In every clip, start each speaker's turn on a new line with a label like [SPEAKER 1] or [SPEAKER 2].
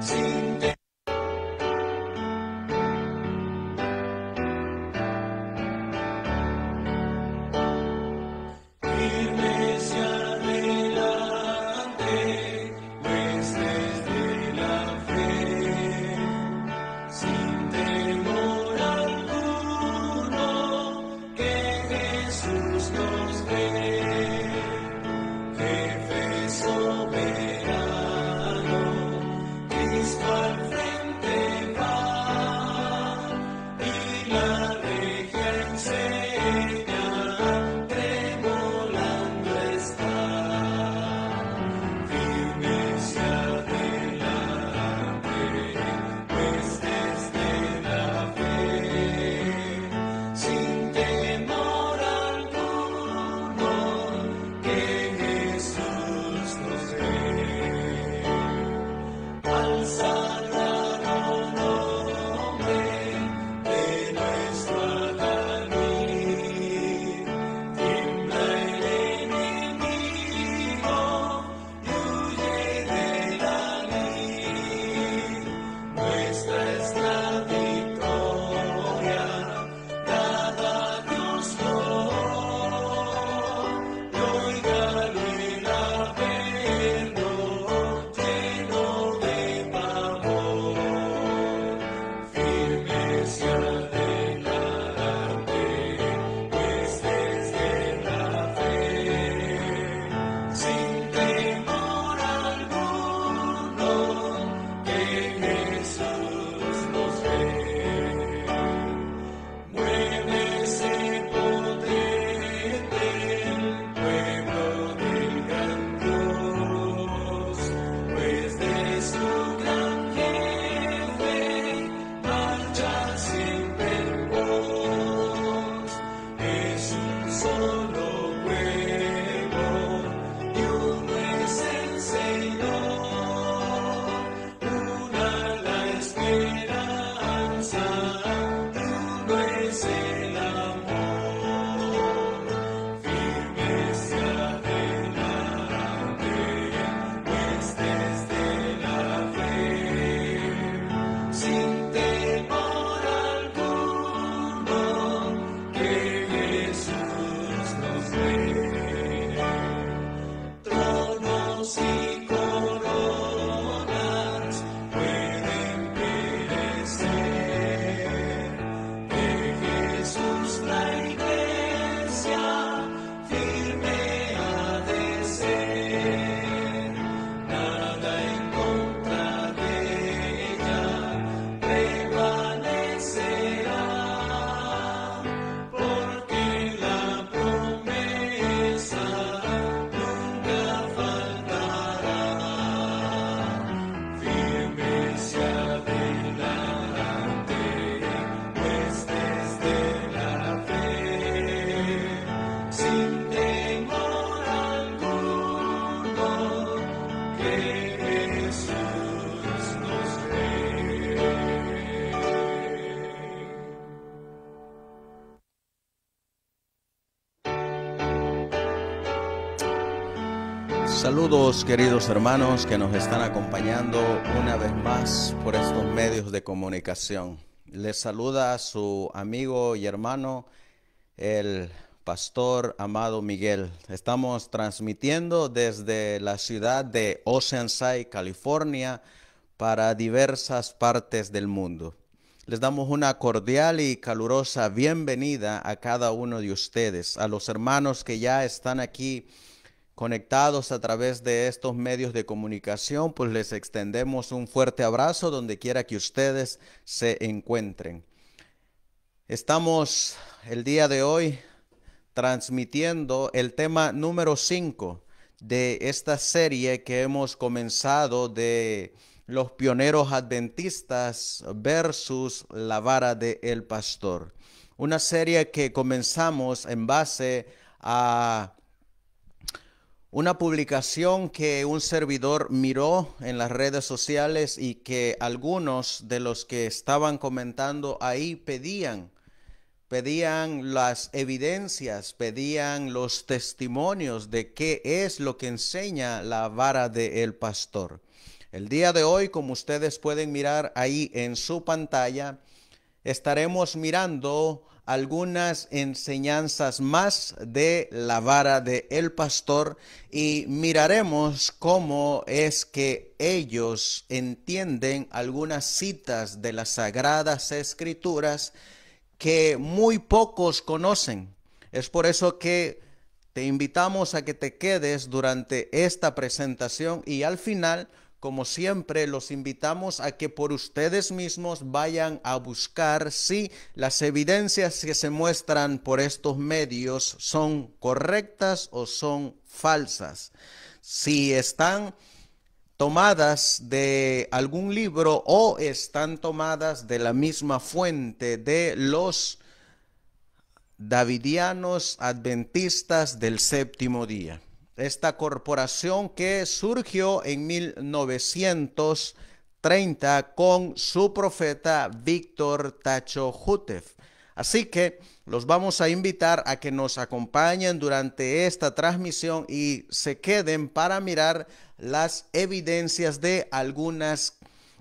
[SPEAKER 1] See
[SPEAKER 2] Saludos queridos hermanos que nos están acompañando una vez más por estos medios de comunicación. Les saluda su amigo y hermano, el pastor amado Miguel. Estamos transmitiendo desde la ciudad de Oceanside, California, para diversas partes del mundo. Les damos una cordial y calurosa bienvenida a cada uno de ustedes, a los hermanos que ya están aquí conectados a través de estos medios de comunicación, pues les extendemos un fuerte abrazo donde quiera que ustedes se encuentren. Estamos el día de hoy transmitiendo el tema número 5 de esta serie que hemos comenzado de los pioneros adventistas versus la vara de el pastor. Una serie que comenzamos en base a una publicación que un servidor miró en las redes sociales y que algunos de los que estaban comentando ahí pedían, pedían las evidencias, pedían los testimonios de qué es lo que enseña la vara del pastor. El día de hoy, como ustedes pueden mirar ahí en su pantalla, estaremos mirando algunas enseñanzas más de la vara de el pastor y miraremos cómo es que ellos entienden algunas citas de las sagradas escrituras que muy pocos conocen. Es por eso que te invitamos a que te quedes durante esta presentación y al final como siempre, los invitamos a que por ustedes mismos vayan a buscar si las evidencias que se muestran por estos medios son correctas o son falsas. Si están tomadas de algún libro o están tomadas de la misma fuente de los davidianos adventistas del séptimo día esta corporación que surgió en 1930 con su profeta Víctor Tacho Así que los vamos a invitar a que nos acompañen durante esta transmisión y se queden para mirar las evidencias de algunas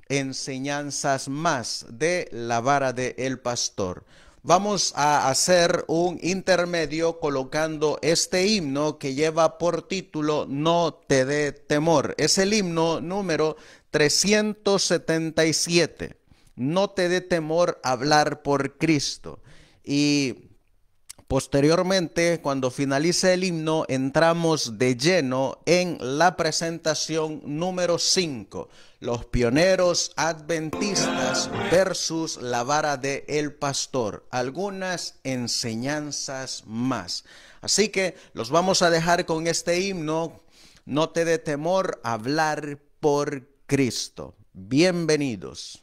[SPEAKER 2] enseñanzas más de la vara de El pastor. Vamos a hacer un intermedio colocando este himno que lleva por título No te dé temor. Es el himno número 377. No te dé temor hablar por Cristo. Y Posteriormente, cuando finalice el himno, entramos de lleno en la presentación número 5 los pioneros adventistas versus la vara de el pastor, algunas enseñanzas más. Así que los vamos a dejar con este himno, no te dé temor hablar por Cristo. Bienvenidos.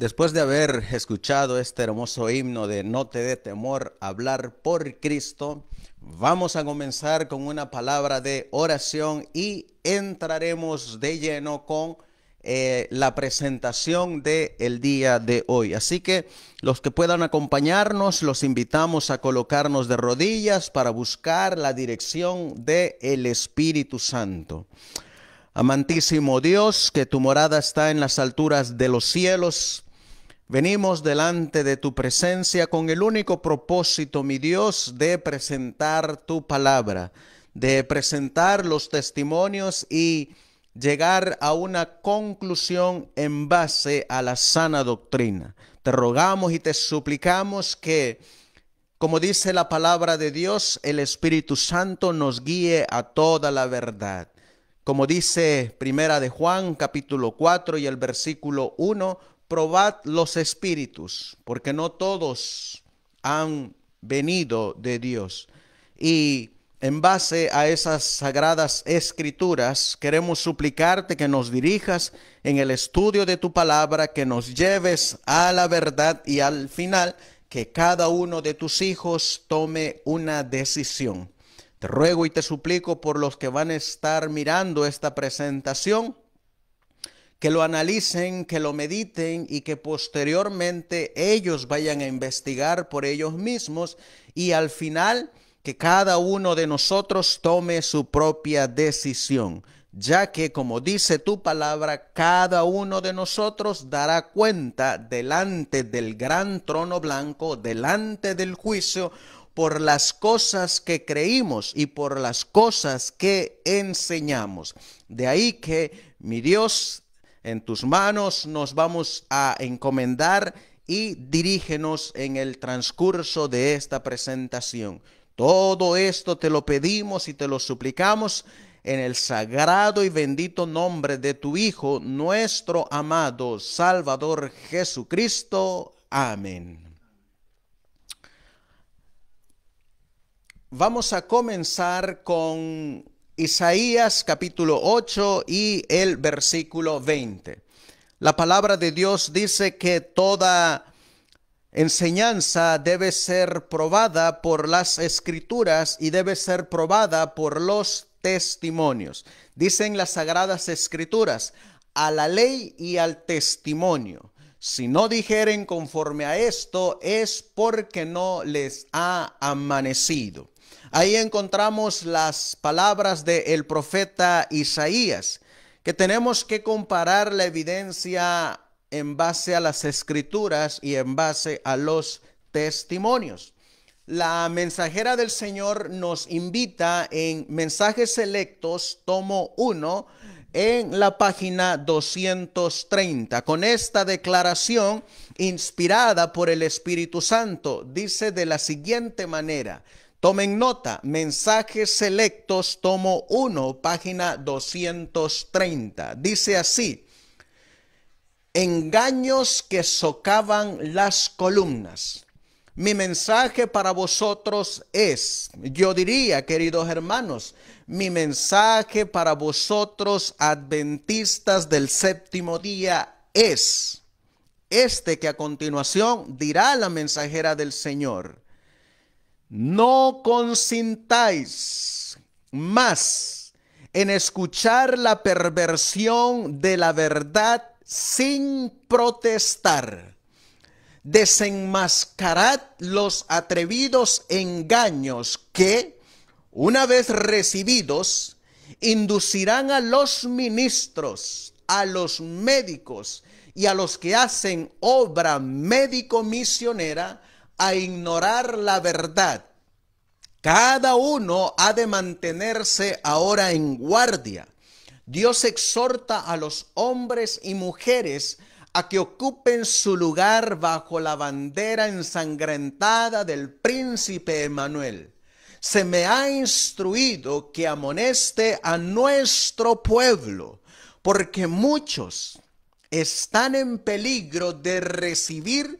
[SPEAKER 2] Después de haber escuchado este hermoso himno de No te dé temor hablar por Cristo, vamos a comenzar con una palabra de oración y entraremos de lleno con eh, la presentación del el día de hoy. Así que los que puedan acompañarnos, los invitamos a colocarnos de rodillas para buscar la dirección del el Espíritu Santo. Amantísimo Dios, que tu morada está en las alturas de los cielos, Venimos delante de tu presencia con el único propósito, mi Dios, de presentar tu palabra, de presentar los testimonios y llegar a una conclusión en base a la sana doctrina. Te rogamos y te suplicamos que, como dice la palabra de Dios, el Espíritu Santo nos guíe a toda la verdad. Como dice Primera de Juan capítulo 4 y el versículo 1, probad los espíritus, porque no todos han venido de Dios. Y en base a esas sagradas escrituras, queremos suplicarte que nos dirijas en el estudio de tu palabra, que nos lleves a la verdad y al final que cada uno de tus hijos tome una decisión. Te ruego y te suplico por los que van a estar mirando esta presentación, que lo analicen, que lo mediten y que posteriormente ellos vayan a investigar por ellos mismos y al final que cada uno de nosotros tome su propia decisión, ya que como dice tu palabra, cada uno de nosotros dará cuenta delante del gran trono blanco, delante del juicio, por las cosas que creímos y por las cosas que enseñamos. De ahí que mi Dios en tus manos nos vamos a encomendar y dirígenos en el transcurso de esta presentación. Todo esto te lo pedimos y te lo suplicamos en el sagrado y bendito nombre de tu Hijo, nuestro amado Salvador Jesucristo. Amén. Vamos a comenzar con Isaías capítulo 8 y el versículo 20. La palabra de Dios dice que toda enseñanza debe ser probada por las escrituras y debe ser probada por los testimonios. Dicen las sagradas escrituras, a la ley y al testimonio. Si no dijeren conforme a esto es porque no les ha amanecido. Ahí encontramos las palabras del profeta Isaías, que tenemos que comparar la evidencia en base a las escrituras y en base a los testimonios. La mensajera del Señor nos invita en Mensajes Selectos, tomo 1, en la página 230, con esta declaración inspirada por el Espíritu Santo. Dice de la siguiente manera, Tomen nota, mensajes selectos, tomo 1, página 230. Dice así, engaños que socavan las columnas. Mi mensaje para vosotros es, yo diría, queridos hermanos, mi mensaje para vosotros, adventistas del séptimo día, es este que a continuación dirá la mensajera del Señor no consintáis más en escuchar la perversión de la verdad sin protestar. Desenmascarad los atrevidos engaños que, una vez recibidos, inducirán a los ministros, a los médicos y a los que hacen obra médico-misionera a ignorar la verdad. Cada uno ha de mantenerse ahora en guardia. Dios exhorta a los hombres y mujeres a que ocupen su lugar bajo la bandera ensangrentada del príncipe Emanuel. Se me ha instruido que amoneste a nuestro pueblo, porque muchos están en peligro de recibir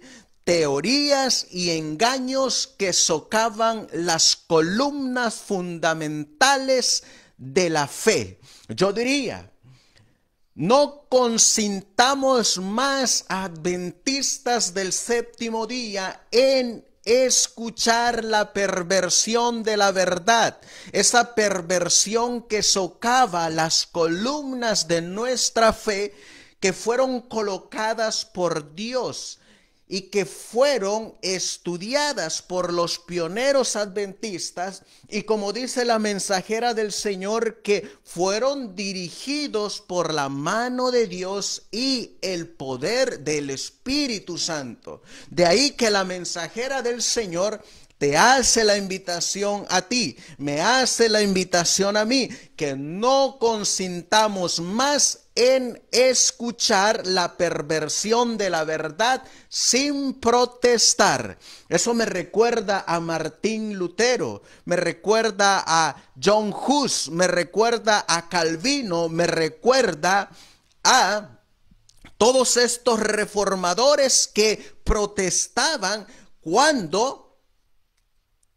[SPEAKER 2] teorías y engaños que socavan las columnas fundamentales de la fe. Yo diría, no consintamos más adventistas del séptimo día en escuchar la perversión de la verdad, esa perversión que socava las columnas de nuestra fe que fueron colocadas por Dios y que fueron estudiadas por los pioneros adventistas y como dice la mensajera del Señor, que fueron dirigidos por la mano de Dios y el poder del Espíritu Santo. De ahí que la mensajera del Señor te hace la invitación a ti, me hace la invitación a mí, que no consintamos más en escuchar la perversión de la verdad sin protestar. Eso me recuerda a Martín Lutero, me recuerda a John Hus, me recuerda a Calvino, me recuerda a todos estos reformadores que protestaban cuando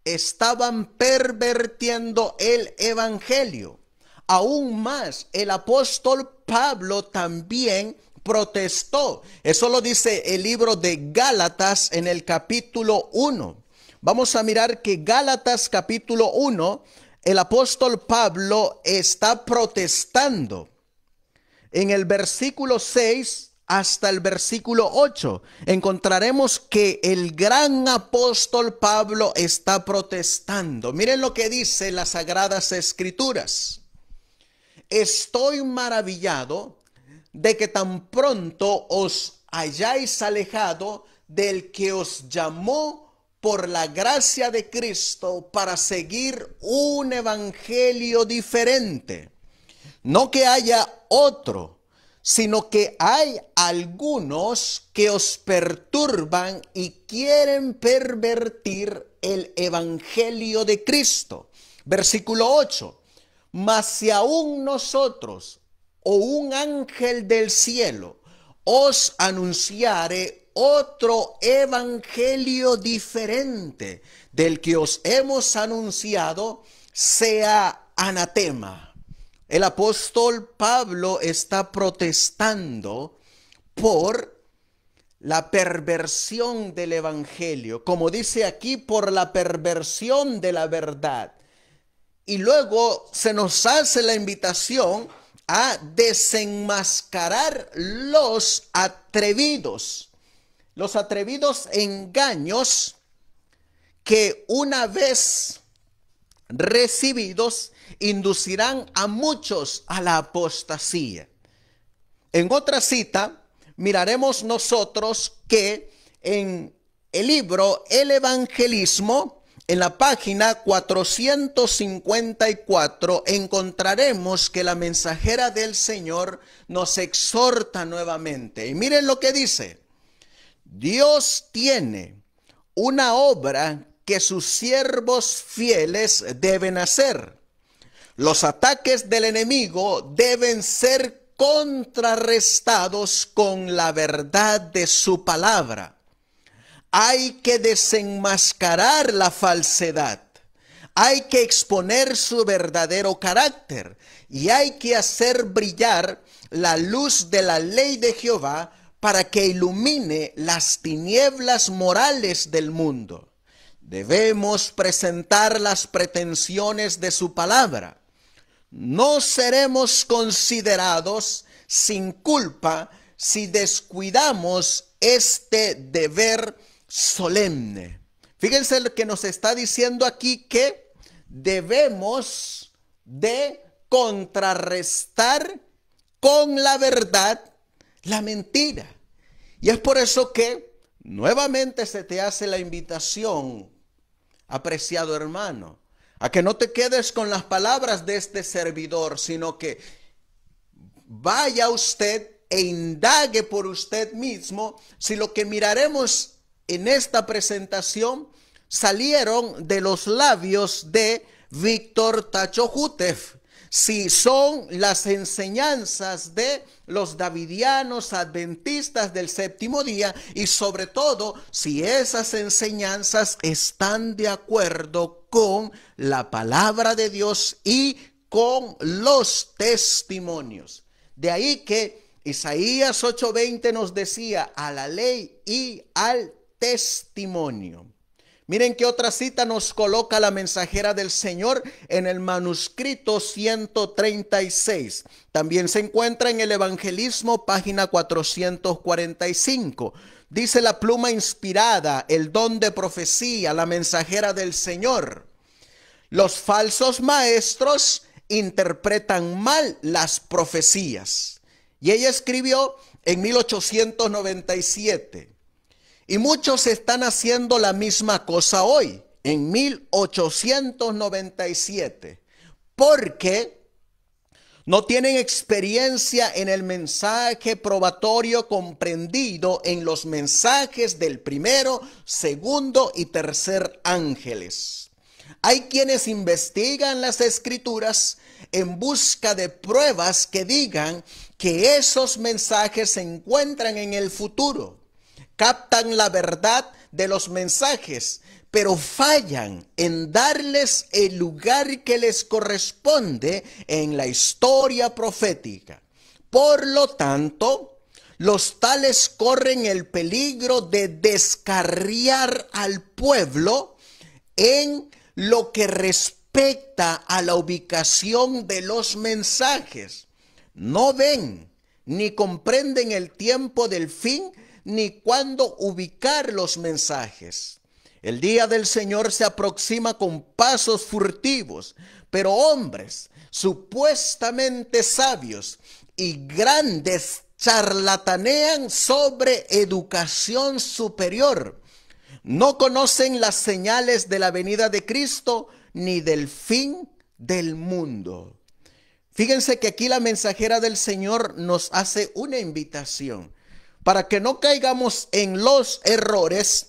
[SPEAKER 2] estaban pervertiendo el Evangelio. Aún más, el apóstol Pablo también protestó. Eso lo dice el libro de Gálatas en el capítulo 1. Vamos a mirar que Gálatas capítulo 1, el apóstol Pablo está protestando. En el versículo 6 hasta el versículo 8, encontraremos que el gran apóstol Pablo está protestando. Miren lo que dice las Sagradas Escrituras. Estoy maravillado de que tan pronto os hayáis alejado del que os llamó por la gracia de Cristo para seguir un evangelio diferente. No que haya otro sino que hay algunos que os perturban y quieren pervertir el Evangelio de Cristo. Versículo 8. Mas si aún nosotros o un ángel del cielo os anunciare otro evangelio diferente del que os hemos anunciado, sea anatema. El apóstol Pablo está protestando por la perversión del Evangelio, como dice aquí, por la perversión de la verdad. Y luego se nos hace la invitación a desenmascarar los atrevidos, los atrevidos engaños que una vez recibidos inducirán a muchos a la apostasía. En otra cita, miraremos nosotros que en el libro El Evangelismo, en la página 454, encontraremos que la mensajera del Señor nos exhorta nuevamente. Y miren lo que dice. Dios tiene una obra que sus siervos fieles deben hacer los ataques del enemigo deben ser contrarrestados con la verdad de su palabra. Hay que desenmascarar la falsedad. Hay que exponer su verdadero carácter y hay que hacer brillar la luz de la ley de Jehová para que ilumine las tinieblas morales del mundo. Debemos presentar las pretensiones de su palabra no seremos considerados sin culpa si descuidamos este deber solemne. Fíjense lo que nos está diciendo aquí que debemos de contrarrestar con la verdad la mentira. Y es por eso que nuevamente se te hace la invitación, apreciado hermano, a que no te quedes con las palabras de este servidor, sino que vaya usted e indague por usted mismo si lo que miraremos en esta presentación salieron de los labios de Víctor Tacho si son las enseñanzas de los davidianos adventistas del séptimo día y sobre todo si esas enseñanzas están de acuerdo con la palabra de Dios y con los testimonios. De ahí que Isaías 8:20 nos decía a la ley y al testimonio. Miren qué otra cita nos coloca la mensajera del Señor en el manuscrito 136. También se encuentra en el Evangelismo, página 445. Dice la pluma inspirada, el don de profecía, la mensajera del Señor. Los falsos maestros interpretan mal las profecías. Y ella escribió en 1897. Y muchos están haciendo la misma cosa hoy, en 1897, porque no tienen experiencia en el mensaje probatorio comprendido en los mensajes del primero, segundo y tercer ángeles. Hay quienes investigan las escrituras en busca de pruebas que digan que esos mensajes se encuentran en el futuro captan la verdad de los mensajes, pero fallan en darles el lugar que les corresponde en la historia profética. Por lo tanto, los tales corren el peligro de descarriar al pueblo en lo que respecta a la ubicación de los mensajes. No ven ni comprenden el tiempo del fin ni cuándo ubicar los mensajes. El día del Señor se aproxima con pasos furtivos, pero hombres supuestamente sabios y grandes charlatanean sobre educación superior. No conocen las señales de la venida de Cristo ni del fin del mundo. Fíjense que aquí la mensajera del Señor nos hace una invitación para que no caigamos en los errores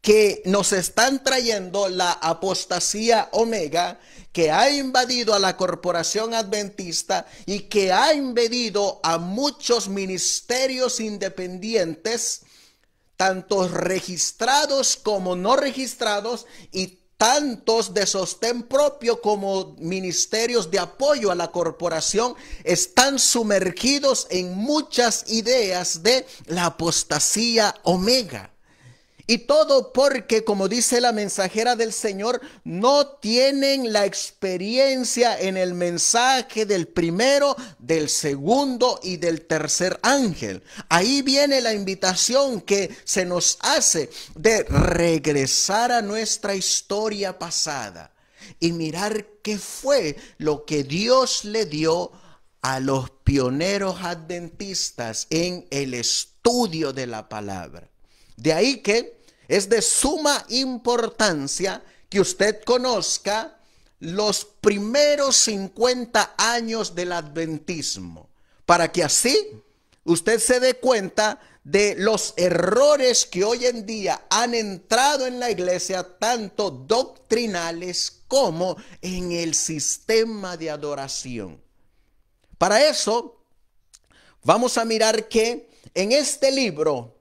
[SPEAKER 2] que nos están trayendo la apostasía omega que ha invadido a la corporación adventista y que ha invadido a muchos ministerios independientes, tanto registrados como no registrados, y tantos de sostén propio como ministerios de apoyo a la corporación están sumergidos en muchas ideas de la apostasía omega. Y todo porque, como dice la mensajera del Señor, no tienen la experiencia en el mensaje del primero, del segundo y del tercer ángel. Ahí viene la invitación que se nos hace de regresar a nuestra historia pasada y mirar qué fue lo que Dios le dio a los pioneros adventistas en el estudio de la palabra. De ahí que es de suma importancia que usted conozca los primeros 50 años del adventismo, para que así usted se dé cuenta de los errores que hoy en día han entrado en la iglesia, tanto doctrinales como en el sistema de adoración. Para eso, vamos a mirar que en este libro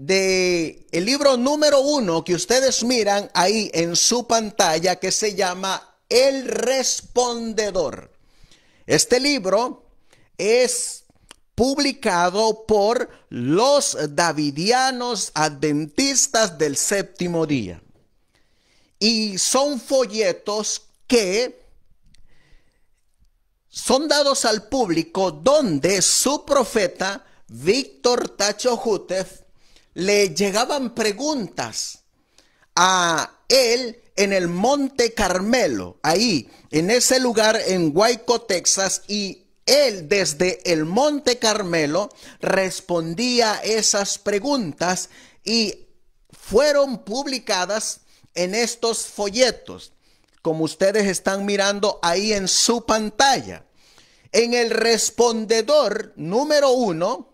[SPEAKER 2] de el libro número uno que ustedes miran ahí en su pantalla que se llama El Respondedor. Este libro es publicado por los Davidianos Adventistas del Séptimo Día. Y son folletos que son dados al público donde su profeta, Víctor Tacho Jutef, le llegaban preguntas a él en el Monte Carmelo, ahí, en ese lugar en Waco, Texas, y él desde el Monte Carmelo respondía esas preguntas y fueron publicadas en estos folletos, como ustedes están mirando ahí en su pantalla. En el respondedor número uno,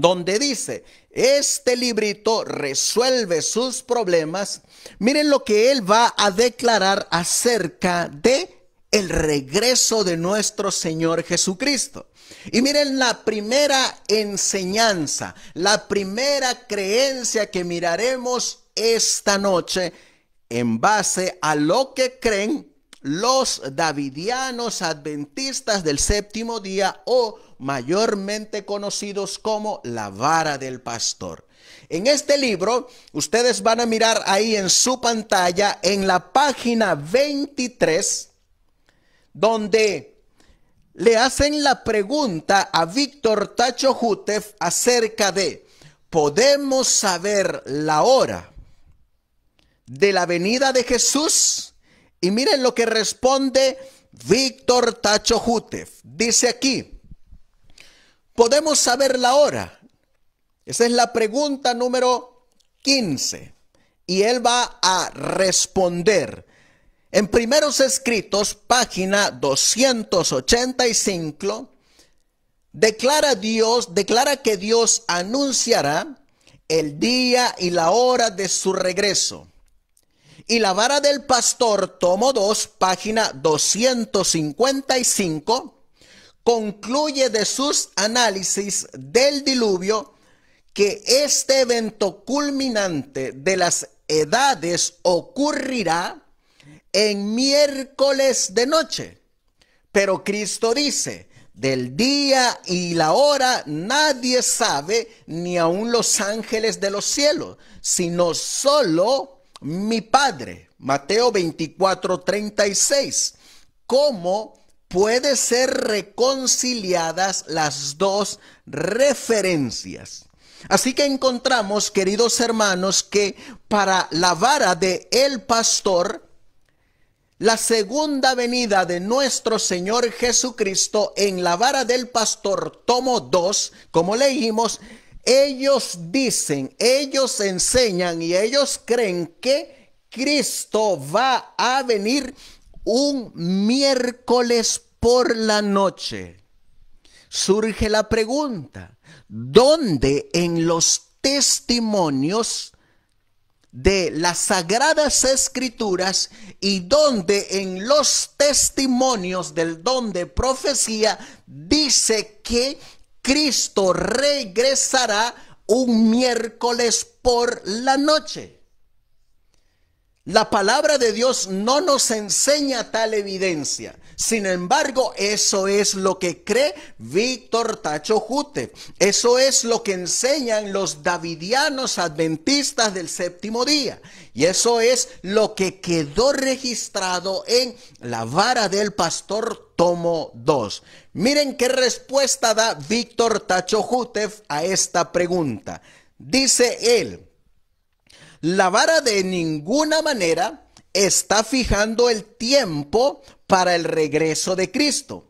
[SPEAKER 2] donde dice, este librito resuelve sus problemas, miren lo que él va a declarar acerca de el regreso de nuestro Señor Jesucristo. Y miren la primera enseñanza, la primera creencia que miraremos esta noche en base a lo que creen los davidianos adventistas del séptimo día o mayormente conocidos como la vara del pastor. En este libro, ustedes van a mirar ahí en su pantalla, en la página 23, donde le hacen la pregunta a Víctor Tacho Jutef acerca de, ¿podemos saber la hora de la venida de Jesús? Y miren lo que responde Víctor Tacho Dice aquí, ¿podemos saber la hora? Esa es la pregunta número 15. Y él va a responder. En primeros escritos, página 285, declara Dios, declara que Dios anunciará el día y la hora de su regreso y la vara del pastor, tomo 2, página 255, concluye de sus análisis del diluvio que este evento culminante de las edades ocurrirá en miércoles de noche. Pero Cristo dice, del día y la hora nadie sabe, ni aun los ángeles de los cielos, sino solo mi Padre. Mateo 24, 36. ¿Cómo puede ser reconciliadas las dos referencias? Así que encontramos, queridos hermanos, que para la vara de el pastor, la segunda venida de nuestro Señor Jesucristo en la vara del pastor, tomo 2, como leímos, ellos dicen, ellos enseñan y ellos creen que Cristo va a venir un miércoles por la noche. Surge la pregunta, ¿dónde en los testimonios de las sagradas escrituras y dónde en los testimonios del don de profecía dice que Cristo regresará un miércoles por la noche. La palabra de Dios no nos enseña tal evidencia. Sin embargo, eso es lo que cree Víctor Tacho Jute. Eso es lo que enseñan los davidianos adventistas del séptimo día. Y eso es lo que quedó registrado en la vara del pastor tomo 2. Miren qué respuesta da Víctor Tachojutev a esta pregunta. Dice él, la vara de ninguna manera está fijando el tiempo para el regreso de Cristo.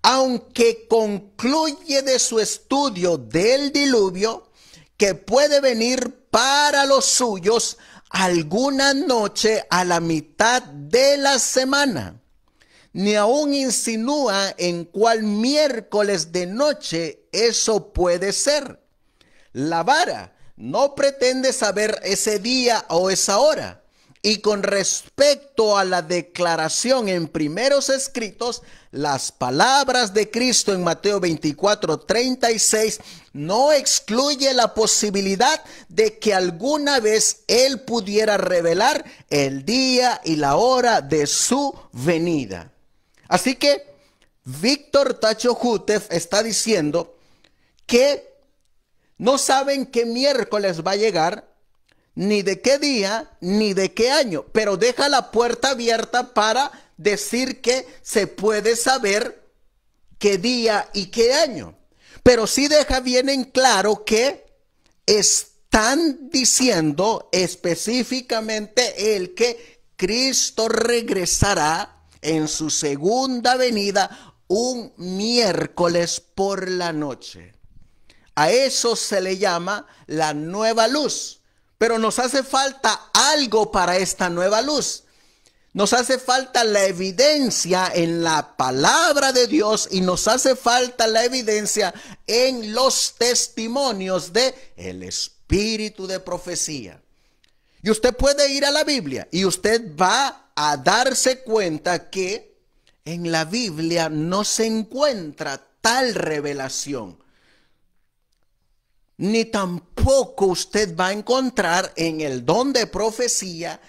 [SPEAKER 2] Aunque concluye de su estudio del diluvio que puede venir para los suyos alguna noche a la mitad de la semana ni aún insinúa en cuál miércoles de noche eso puede ser. La vara no pretende saber ese día o esa hora. Y con respecto a la declaración en primeros escritos, las palabras de Cristo en Mateo 24, 36 no excluye la posibilidad de que alguna vez Él pudiera revelar el día y la hora de su venida. Así que Víctor Tacho Jutef está diciendo que no saben qué miércoles va a llegar, ni de qué día, ni de qué año, pero deja la puerta abierta para decir que se puede saber qué día y qué año. Pero sí deja bien en claro que están diciendo específicamente el que Cristo regresará en su segunda venida un miércoles por la noche. A eso se le llama la nueva luz. Pero nos hace falta algo para esta nueva luz. Nos hace falta la evidencia en la palabra de Dios y nos hace falta la evidencia en los testimonios de el espíritu de profecía. Y usted puede ir a la Biblia y usted va a darse cuenta que en la Biblia no se encuentra tal revelación. Ni tampoco usted va a encontrar en el don de profecía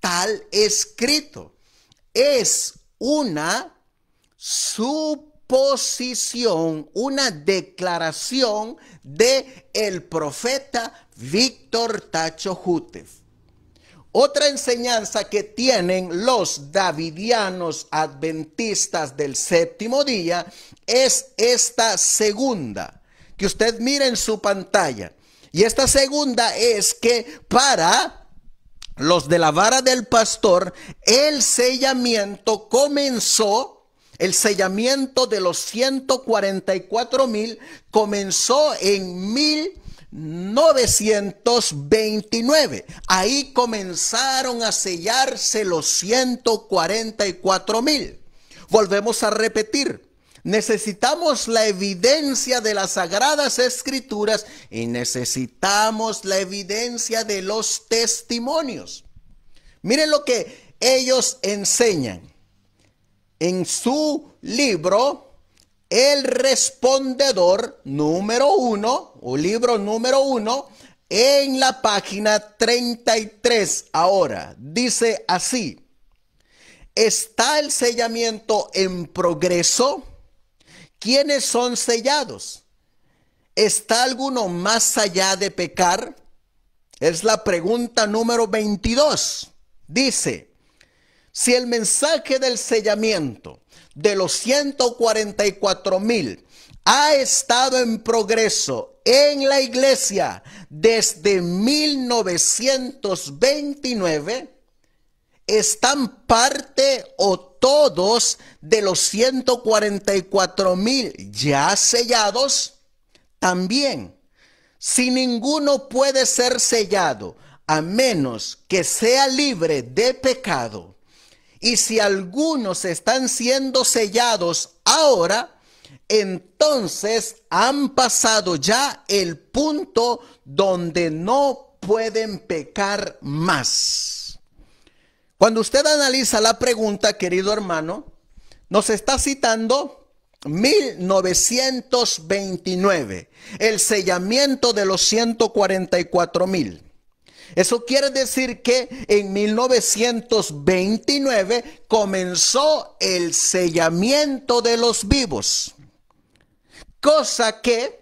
[SPEAKER 2] tal escrito. Es una suposición, una declaración de el profeta Víctor Tacho Jutef. Otra enseñanza que tienen los davidianos adventistas del séptimo día es esta segunda, que usted mira en su pantalla. Y esta segunda es que para los de la vara del pastor, el sellamiento comenzó el sellamiento de los 144 mil comenzó en mil 929. Ahí comenzaron a sellarse los 144 mil. Volvemos a repetir. Necesitamos la evidencia de las sagradas escrituras y necesitamos la evidencia de los testimonios. Miren lo que ellos enseñan en su libro el Respondedor número uno, o libro número uno, en la página 33 ahora. Dice así, ¿está el sellamiento en progreso? ¿Quiénes son sellados? ¿Está alguno más allá de pecar? Es la pregunta número 22. Dice, si el mensaje del sellamiento de los 144 mil ha estado en progreso en la iglesia desde 1929, están parte o todos de los 144 mil ya sellados también. Si ninguno puede ser sellado a menos que sea libre de pecado, y si algunos están siendo sellados ahora, entonces han pasado ya el punto donde no pueden pecar más. Cuando usted analiza la pregunta, querido hermano, nos está citando 1929, el sellamiento de los 144 mil. Eso quiere decir que en 1929 comenzó el sellamiento de los vivos, cosa que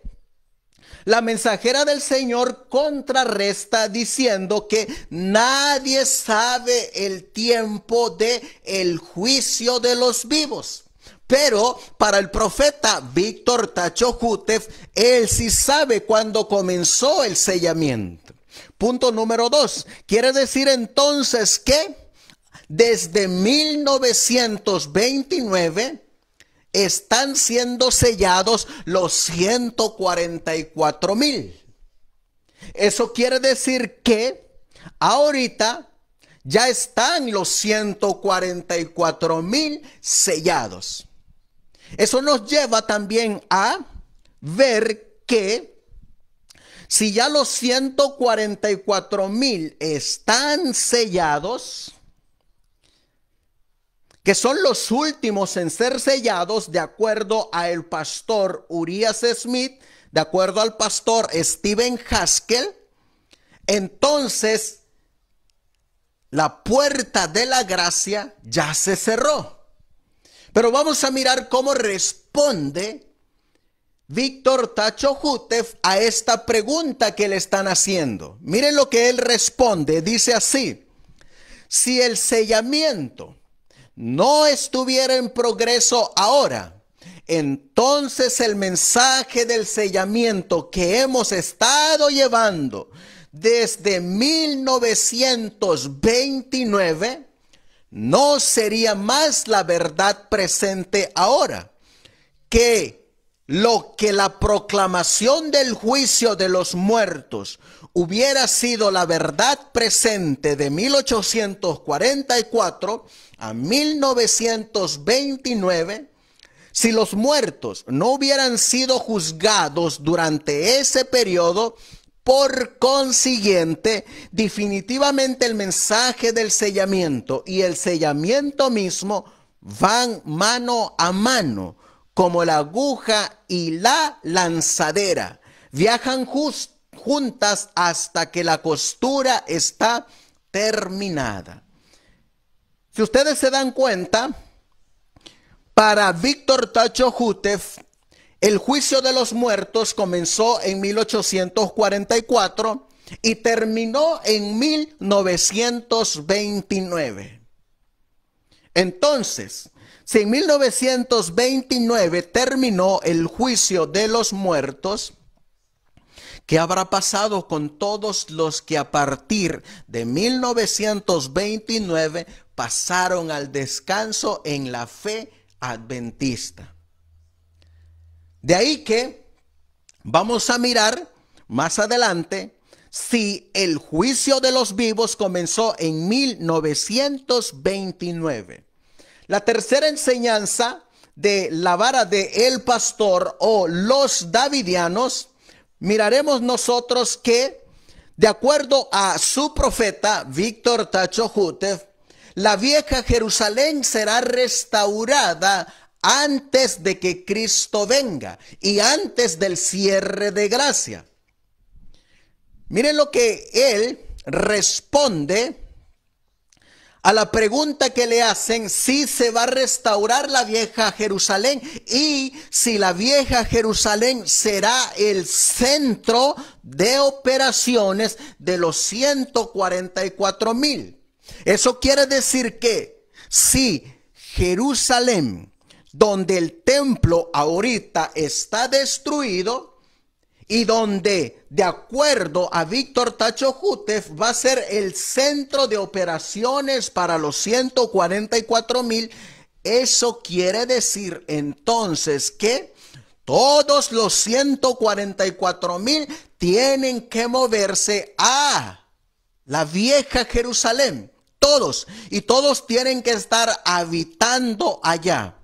[SPEAKER 2] la mensajera del Señor contrarresta diciendo que nadie sabe el tiempo de el juicio de los vivos. Pero para el profeta Víctor Tacho él sí sabe cuándo comenzó el sellamiento. Punto número dos. Quiere decir entonces que desde 1929 están siendo sellados los 144 mil. Eso quiere decir que ahorita ya están los 144 mil sellados. Eso nos lleva también a ver que si ya los 144 mil están sellados, que son los últimos en ser sellados de acuerdo al pastor Urias Smith, de acuerdo al pastor Steven Haskell, entonces la puerta de la gracia ya se cerró. Pero vamos a mirar cómo responde Víctor Tacho a esta pregunta que le están haciendo. Miren lo que él responde. Dice así, si el sellamiento no estuviera en progreso ahora, entonces el mensaje del sellamiento que hemos estado llevando desde 1929 no sería más la verdad presente ahora que lo que la proclamación del juicio de los muertos hubiera sido la verdad presente de 1844 a 1929, si los muertos no hubieran sido juzgados durante ese periodo, por consiguiente, definitivamente el mensaje del sellamiento y el sellamiento mismo van mano a mano como la aguja y la lanzadera. Viajan juntas hasta que la costura está terminada. Si ustedes se dan cuenta, para Víctor Tacho Jutef, el juicio de los muertos comenzó en 1844 y terminó en 1929. Entonces, si en 1929 terminó el juicio de los muertos, ¿Qué habrá pasado con todos los que a partir de 1929 pasaron al descanso en la fe adventista? De ahí que vamos a mirar más adelante si el juicio de los vivos comenzó en 1929. La tercera enseñanza de la vara de el pastor o los davidianos, miraremos nosotros que, de acuerdo a su profeta, Víctor Tacho la vieja Jerusalén será restaurada antes de que Cristo venga y antes del cierre de gracia. Miren lo que él responde a la pregunta que le hacen si se va a restaurar la vieja Jerusalén y si la vieja Jerusalén será el centro de operaciones de los 144 mil. Eso quiere decir que si Jerusalén, donde el templo ahorita está destruido, y donde, de acuerdo a Víctor Tacho va a ser el centro de operaciones para los 144 mil. Eso quiere decir entonces que todos los 144 mil tienen que moverse a la vieja Jerusalén. Todos. Y todos tienen que estar habitando allá.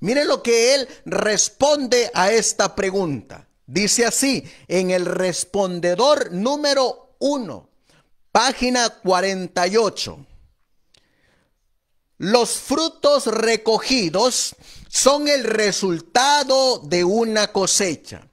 [SPEAKER 2] Miren lo que él responde a esta pregunta. Dice así, en el respondedor número 1, página 48. Los frutos recogidos son el resultado de una cosecha.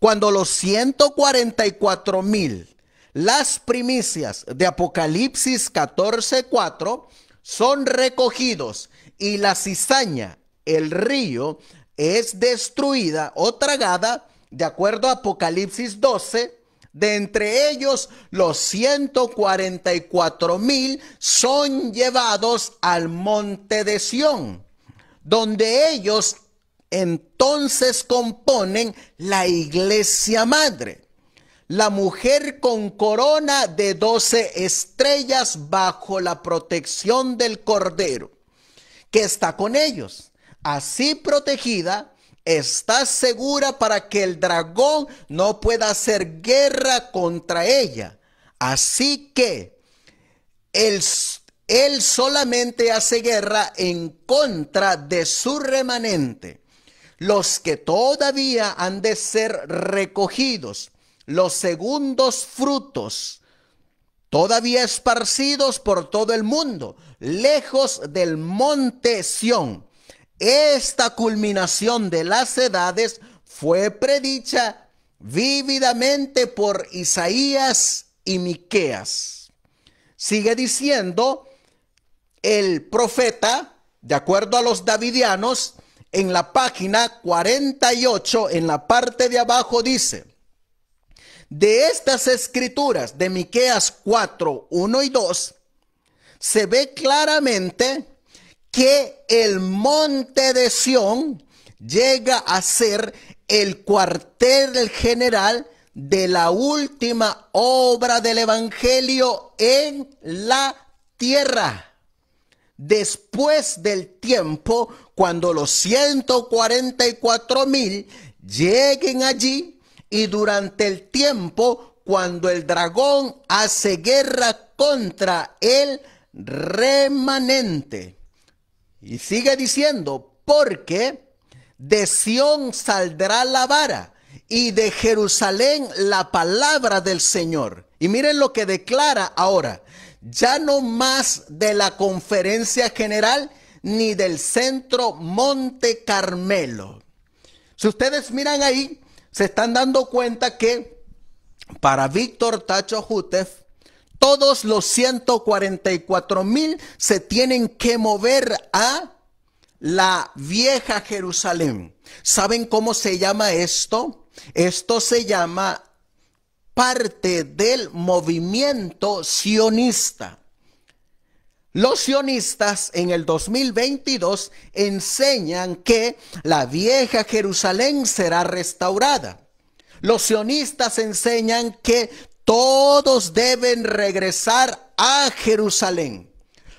[SPEAKER 2] Cuando los 144 mil, las primicias de Apocalipsis 14:4 son recogidos y la cizaña, el río, es destruida o tragada, de acuerdo a Apocalipsis 12, de entre ellos los 144 mil son llevados al monte de Sión, donde ellos entonces componen la iglesia madre. La mujer con corona de doce estrellas bajo la protección del Cordero, que está con ellos, así protegida Está segura para que el dragón no pueda hacer guerra contra ella? Así que él, él solamente hace guerra en contra de su remanente, los que todavía han de ser recogidos, los segundos frutos, todavía esparcidos por todo el mundo, lejos del monte Sión esta culminación de las edades fue predicha vívidamente por Isaías y Miqueas. Sigue diciendo el profeta, de acuerdo a los davidianos, en la página 48, en la parte de abajo dice, de estas escrituras de Miqueas 4, 1 y 2, se ve claramente que el monte de Sion llega a ser el cuartel general de la última obra del Evangelio en la tierra. Después del tiempo, cuando los 144 mil lleguen allí y durante el tiempo cuando el dragón hace guerra contra el remanente. Y sigue diciendo, porque de Sión saldrá la vara y de Jerusalén la palabra del Señor. Y miren lo que declara ahora, ya no más de la conferencia general ni del centro Monte Carmelo. Si ustedes miran ahí, se están dando cuenta que para Víctor Tacho Jutef, todos los 144 mil se tienen que mover a la vieja Jerusalén. ¿Saben cómo se llama esto? Esto se llama parte del movimiento sionista. Los sionistas en el 2022 enseñan que la vieja Jerusalén será restaurada. Los sionistas enseñan que todos deben regresar a Jerusalén.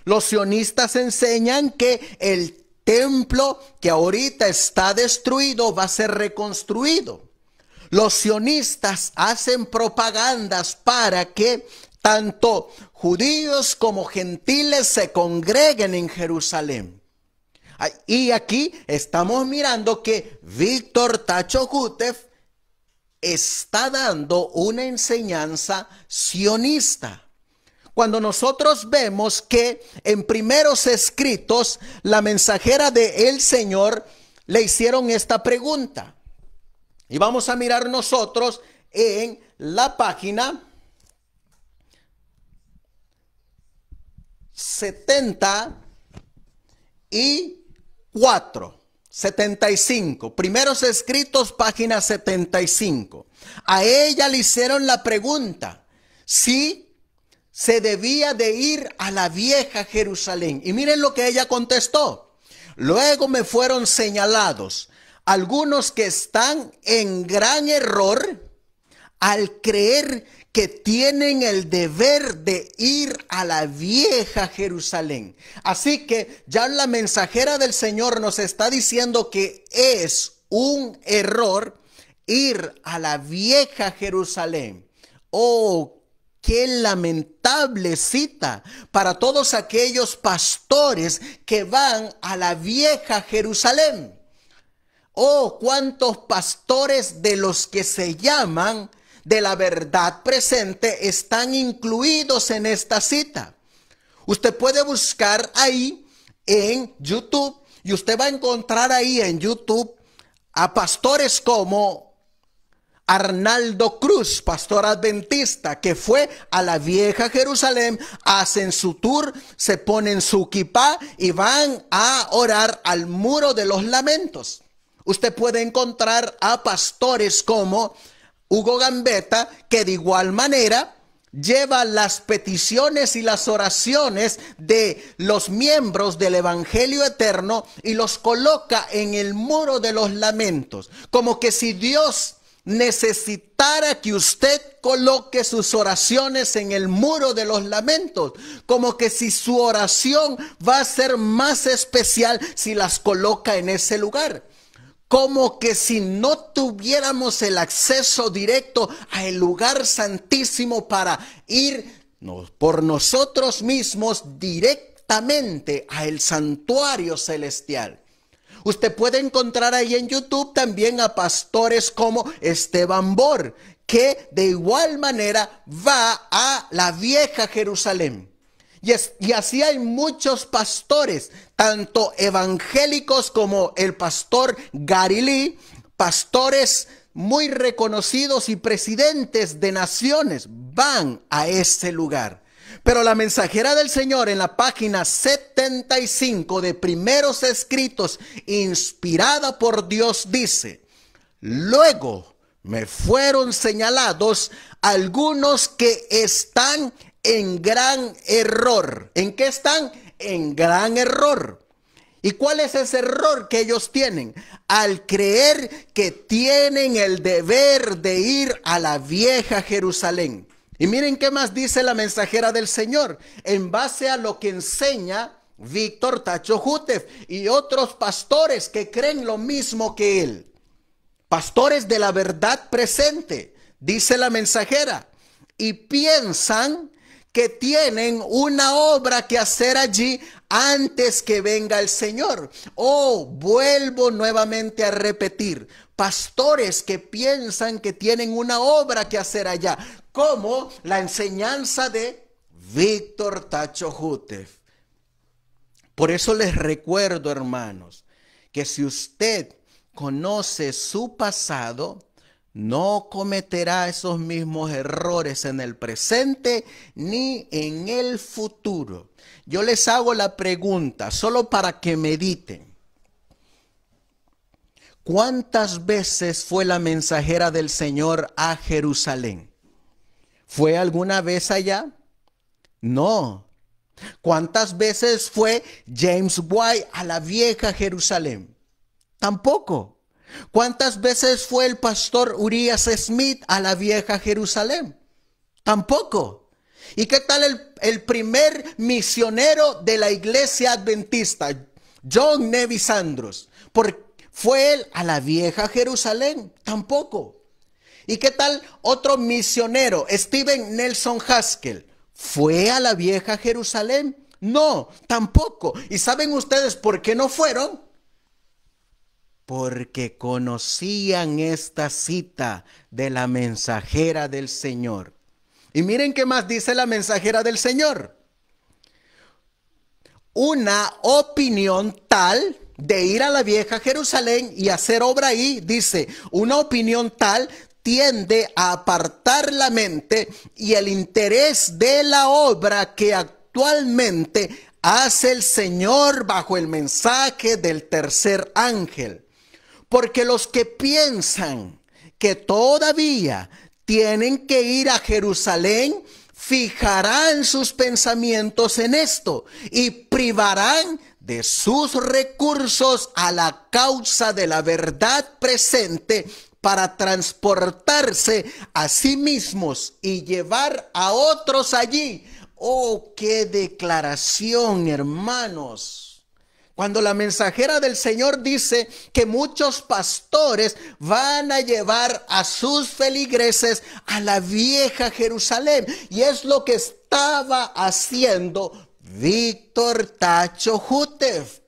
[SPEAKER 2] Los sionistas enseñan que el templo que ahorita está destruido va a ser reconstruido. Los sionistas hacen propagandas para que tanto judíos como gentiles se congreguen en Jerusalén. Y aquí estamos mirando que Víctor Tacho está dando una enseñanza sionista. Cuando nosotros vemos que en primeros escritos la mensajera de el Señor le hicieron esta pregunta. Y vamos a mirar nosotros en la página 70 y 4. 75, primeros escritos, página 75. A ella le hicieron la pregunta si se debía de ir a la vieja Jerusalén. Y miren lo que ella contestó. Luego me fueron señalados algunos que están en gran error al creer que tienen el deber de ir a la vieja Jerusalén. Así que ya la mensajera del Señor nos está diciendo que es un error ir a la vieja Jerusalén. Oh, Qué lamentable cita para todos aquellos pastores que van a la vieja Jerusalén. Oh, cuántos pastores de los que se llaman de la verdad presente están incluidos en esta cita. Usted puede buscar ahí en YouTube y usted va a encontrar ahí en YouTube a pastores como Arnaldo Cruz, pastor adventista, que fue a la vieja Jerusalén, hacen su tour, se ponen su kipá y van a orar al muro de los lamentos. Usted puede encontrar a pastores como Hugo Gambetta, que de igual manera lleva las peticiones y las oraciones de los miembros del Evangelio Eterno y los coloca en el muro de los lamentos, como que si Dios necesitara que usted coloque sus oraciones en el muro de los lamentos, como que si su oración va a ser más especial si las coloca en ese lugar como que si no tuviéramos el acceso directo al lugar santísimo para ir por nosotros mismos directamente al santuario celestial. Usted puede encontrar ahí en YouTube también a pastores como Esteban Bor, que de igual manera va a la vieja Jerusalén y, así hay muchos pastores, tanto evangélicos como el pastor Garilí, pastores muy reconocidos y presidentes de naciones van a ese lugar. Pero la mensajera del Señor en la página 75 de primeros escritos, inspirada por Dios, dice, luego me fueron señalados algunos que están en gran error. ¿En qué están? En gran error. ¿Y cuál es ese error que ellos tienen? Al creer que tienen el deber de ir a la vieja Jerusalén. Y miren qué más dice la mensajera del Señor en base a lo que enseña Víctor Tacho y otros pastores que creen lo mismo que él. Pastores de la verdad presente, dice la mensajera, y piensan que tienen una obra que hacer allí antes que venga el Señor. Oh, vuelvo nuevamente a repetir, pastores que piensan que tienen una obra que hacer allá, como la enseñanza de Víctor Tacho Por eso les recuerdo, hermanos, que si usted conoce su pasado, no cometerá esos mismos errores en el presente ni en el futuro. Yo les hago la pregunta solo para que mediten. ¿Cuántas veces fue la mensajera del Señor a Jerusalén? ¿Fue alguna vez allá? No. ¿Cuántas veces fue James White a la vieja Jerusalén? Tampoco. ¿Cuántas veces fue el pastor Urias Smith a la vieja Jerusalén? Tampoco. ¿Y qué tal el, primer misionero de la iglesia adventista, John Nevis Andros? ¿Fue él a la vieja Jerusalén? Tampoco. ¿Y qué tal otro misionero, Steven Nelson Haskell? ¿Fue a la vieja Jerusalén? No, tampoco. ¿Y saben ustedes por qué no fueron? porque conocían esta cita de la mensajera del Señor. Y miren qué más dice la mensajera del Señor. Una opinión tal de ir a la vieja Jerusalén y hacer obra ahí, dice, una opinión tal tiende a apartar la mente y el interés de la obra que actualmente hace el Señor bajo el mensaje del tercer ángel. Porque los que piensan que todavía tienen que ir a Jerusalén, fijarán sus pensamientos en esto y privarán de sus recursos a la causa de la verdad presente para transportarse a sí mismos y llevar a otros allí. Oh, qué declaración, hermanos. Cuando la mensajera del Señor dice que muchos pastores van a llevar a sus feligreses a la vieja Jerusalén. Y es lo que estaba haciendo Víctor Tacho Jutef.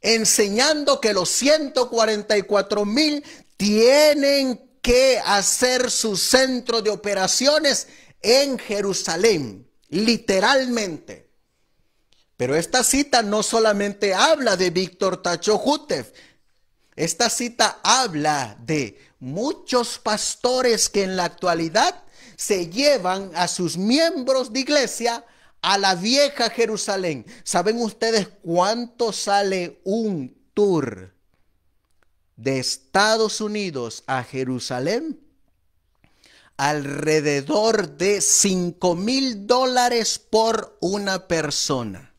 [SPEAKER 2] Enseñando que los 144 mil tienen que hacer su centro de operaciones en Jerusalén, literalmente. Pero esta cita no solamente habla de Víctor Tacho Jutef, esta cita habla de muchos pastores que en la actualidad se llevan a sus miembros de iglesia a la vieja Jerusalén. ¿Saben ustedes cuánto sale un tour de Estados Unidos a Jerusalén? Alrededor de 5 mil dólares por una persona.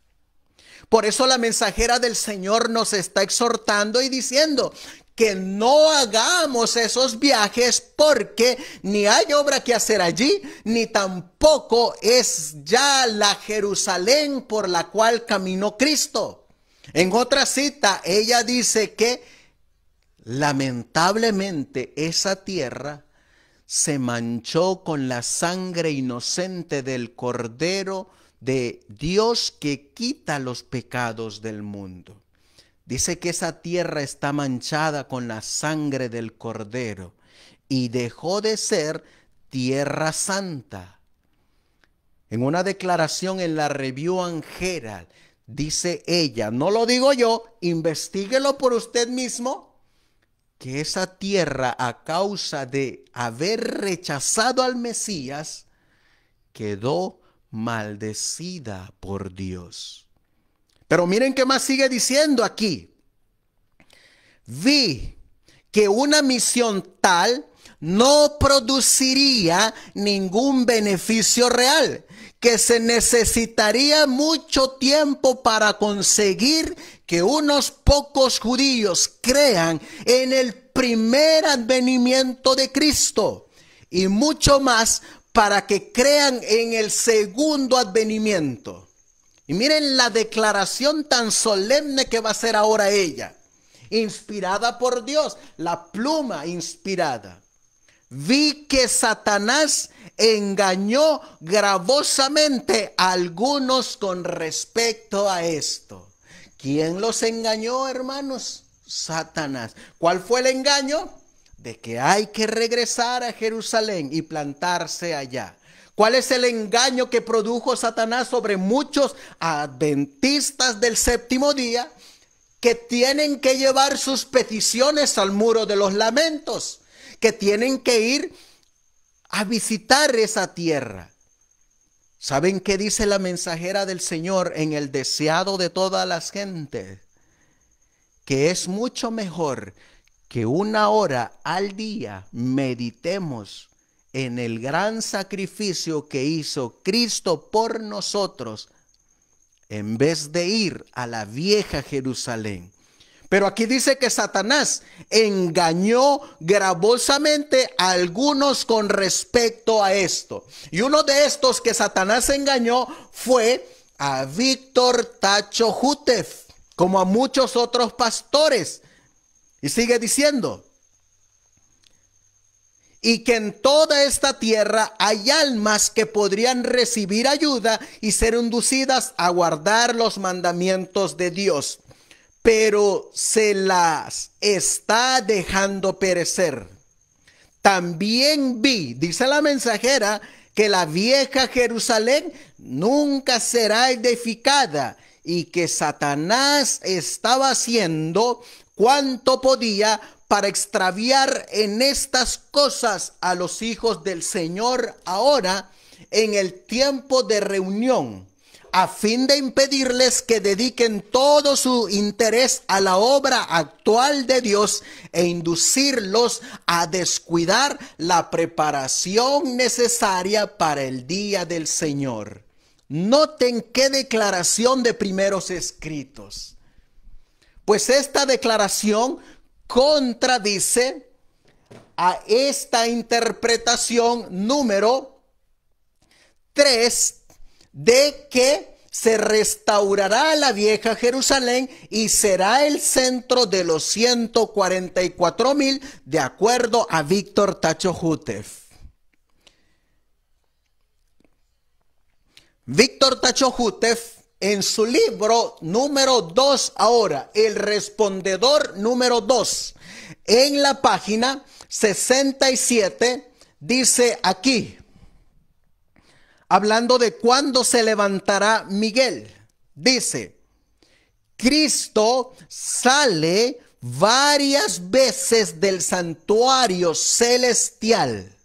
[SPEAKER 2] Por eso la mensajera del Señor nos está exhortando y diciendo que no hagamos esos viajes porque ni hay obra que hacer allí, ni tampoco es ya la Jerusalén por la cual caminó Cristo. En otra cita, ella dice que lamentablemente esa tierra se manchó con la sangre inocente del cordero de Dios que quita los pecados del mundo. Dice que esa tierra está manchada con la sangre del cordero y dejó de ser tierra santa. En una declaración en la Review angera dice ella, no lo digo yo, investiguelo por usted mismo, que esa tierra a causa de haber rechazado al Mesías quedó maldecida por Dios. Pero miren qué más sigue diciendo aquí. Vi que una misión tal no produciría ningún beneficio real, que se necesitaría mucho tiempo para conseguir que unos pocos judíos crean en el primer advenimiento de Cristo y mucho más para que crean en el segundo advenimiento. Y miren la declaración tan solemne que va a ser ahora ella, inspirada por Dios, la pluma inspirada. Vi que Satanás engañó gravosamente a algunos con respecto a esto. ¿Quién los engañó, hermanos? Satanás. ¿Cuál fue el engaño? de que hay que regresar a Jerusalén y plantarse allá. ¿Cuál es el engaño que produjo Satanás sobre muchos adventistas del séptimo día que tienen que llevar sus peticiones al muro de los lamentos, que tienen que ir a visitar esa tierra? ¿Saben qué dice la mensajera del Señor en el deseado de toda la gente? Que es mucho mejor que una hora al día meditemos en el gran sacrificio que hizo Cristo por nosotros, en vez de ir a la vieja Jerusalén. Pero aquí dice que Satanás engañó gravosamente a algunos con respecto a esto. Y uno de estos que Satanás engañó fue a Víctor Tacho Jutef, como a muchos otros pastores sigue diciendo, y que en toda esta tierra hay almas que podrían recibir ayuda y ser inducidas a guardar los mandamientos de Dios, pero se las está dejando perecer. También vi, dice la mensajera, que la vieja Jerusalén nunca será edificada y que Satanás estaba haciendo cuánto podía para extraviar en estas cosas a los hijos del Señor ahora en el tiempo de reunión, a fin de impedirles que dediquen todo su interés a la obra actual de Dios e inducirlos a descuidar la preparación necesaria para el día del Señor. Noten qué declaración de primeros escritos. Pues esta declaración contradice a esta interpretación número 3 de que se restaurará la vieja Jerusalén y será el centro de los 144 mil, de acuerdo a Víctor Tacho Jutef. Víctor Tacho en su libro número 2 ahora, el respondedor número 2, en la página 67, dice aquí, hablando de cuándo se levantará Miguel, dice, Cristo sale varias veces del santuario celestial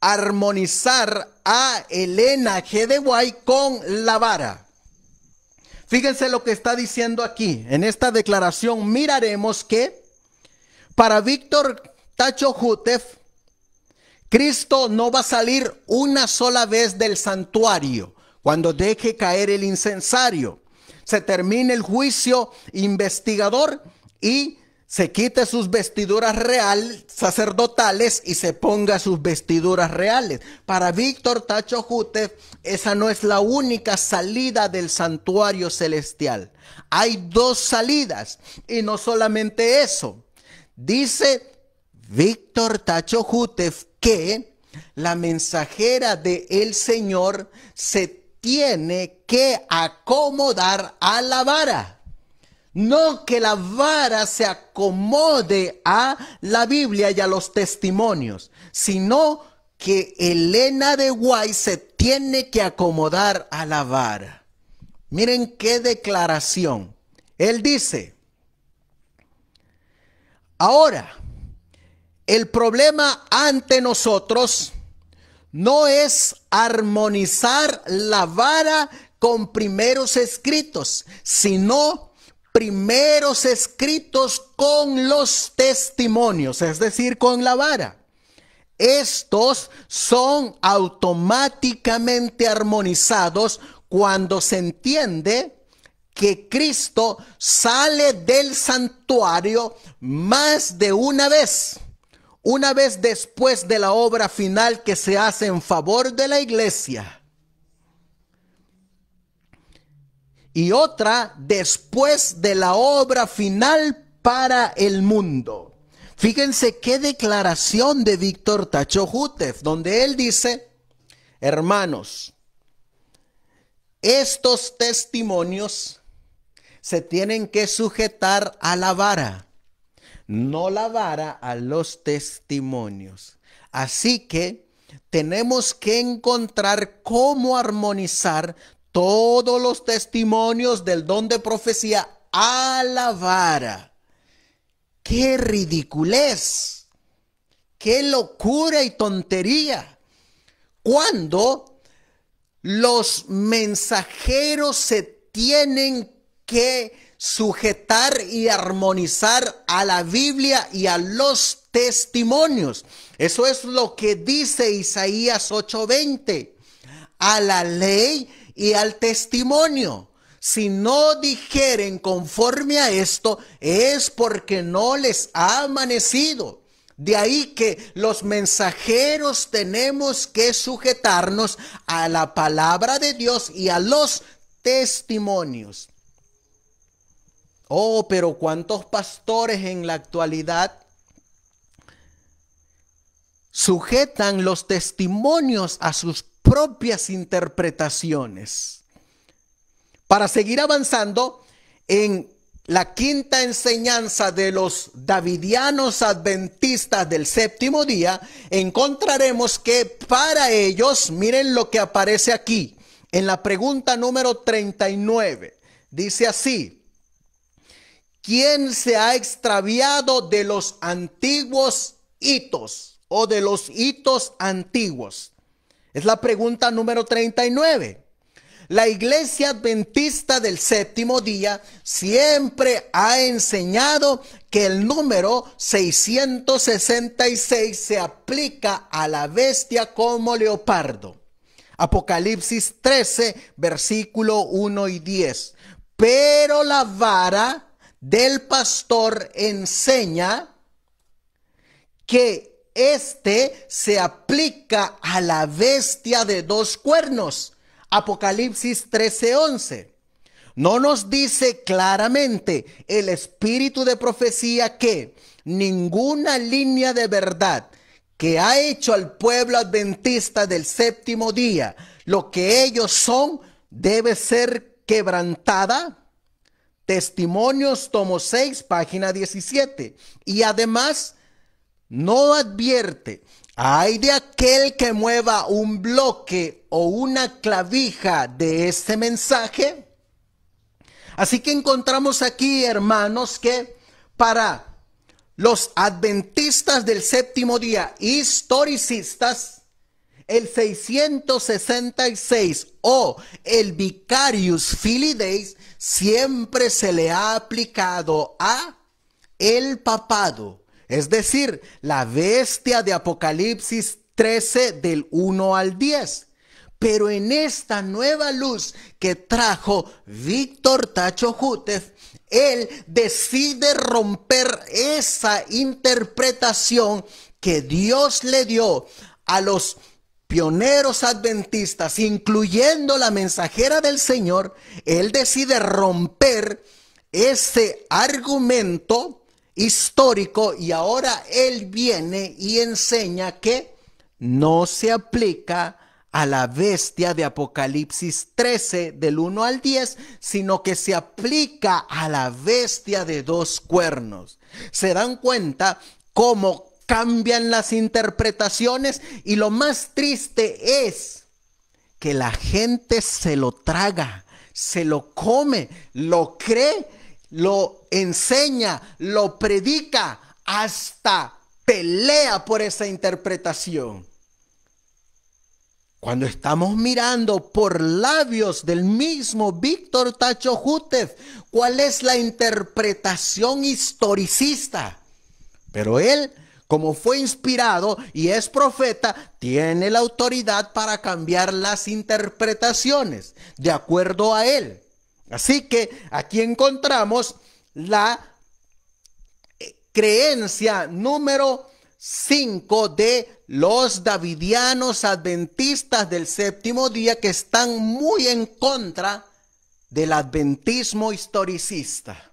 [SPEAKER 2] armonizar a Elena G. con la vara. Fíjense lo que está diciendo aquí. En esta declaración miraremos que para Víctor Tacho Jutef, Cristo no va a salir una sola vez del santuario cuando deje caer el incensario. Se termina el juicio investigador y se quite sus vestiduras reales sacerdotales y se ponga sus vestiduras reales. Para Víctor Tacho esa no es la única salida del santuario celestial. Hay dos salidas y no solamente eso. Dice Víctor Tacho que la mensajera de el Señor se tiene que acomodar a la vara. No que la vara se acomode a la Biblia y a los testimonios, sino que Elena de Guay se tiene que acomodar a la vara. Miren qué declaración. Él dice, ahora, el problema ante nosotros no es armonizar la vara con primeros escritos, sino primeros escritos con los testimonios, es decir, con la vara. Estos son automáticamente armonizados cuando se entiende que Cristo sale del santuario más de una vez, una vez después de la obra final que se hace en favor de la iglesia y otra después de la obra final para el mundo. Fíjense qué declaración de Víctor Tacho donde él dice, hermanos, estos testimonios se tienen que sujetar a la vara, no la vara a los testimonios. Así que tenemos que encontrar cómo armonizar todos los testimonios del don de profecía a vara. ¡Qué ridiculez! ¡Qué locura y tontería! Cuando los mensajeros se tienen que sujetar y armonizar a la Biblia y a los testimonios. Eso es lo que dice Isaías 8:20. A la ley y al testimonio. Si no dijeren conforme a esto, es porque no les ha amanecido. De ahí que los mensajeros tenemos que sujetarnos a la palabra de Dios y a los testimonios. Oh, pero ¿cuántos pastores en la actualidad sujetan los testimonios a sus propias interpretaciones. Para seguir avanzando en la quinta enseñanza de los davidianos adventistas del séptimo día, encontraremos que para ellos, miren lo que aparece aquí, en la pregunta número 39, dice así, ¿quién se ha extraviado de los antiguos hitos o de los hitos antiguos? Es la pregunta número 39. La iglesia adventista del séptimo día siempre ha enseñado que el número 666 se aplica a la bestia como leopardo. Apocalipsis 13, versículo 1 y 10. Pero la vara del pastor enseña que este se aplica a la bestia de dos cuernos. Apocalipsis 13:11. No nos dice claramente el espíritu de profecía que ninguna línea de verdad que ha hecho al pueblo adventista del séptimo día lo que ellos son debe ser quebrantada. Testimonios tomo 6, página 17. Y además no advierte, hay de aquel que mueva un bloque o una clavija de este mensaje. Así que encontramos aquí, hermanos, que para los adventistas del séptimo día, historicistas, el 666 o el Vicarius Filideis siempre se le ha aplicado a el papado es decir, la bestia de Apocalipsis 13 del 1 al 10. Pero en esta nueva luz que trajo Víctor Tacho Jútez, él decide romper esa interpretación que Dios le dio a los pioneros adventistas, incluyendo la mensajera del Señor, él decide romper ese argumento histórico y ahora él viene y enseña que no se aplica a la bestia de Apocalipsis 13 del 1 al 10, sino que se aplica a la bestia de dos cuernos. Se dan cuenta cómo cambian las interpretaciones y lo más triste es que la gente se lo traga, se lo come, lo cree lo enseña, lo predica, hasta pelea por esa interpretación. Cuando estamos mirando por labios del mismo Víctor Tacho cuál es la interpretación historicista. Pero él, como fue inspirado y es profeta, tiene la autoridad para cambiar las interpretaciones de acuerdo a él. Así que aquí encontramos la eh, creencia número 5 de los davidianos adventistas del séptimo día que están muy en contra del adventismo historicista.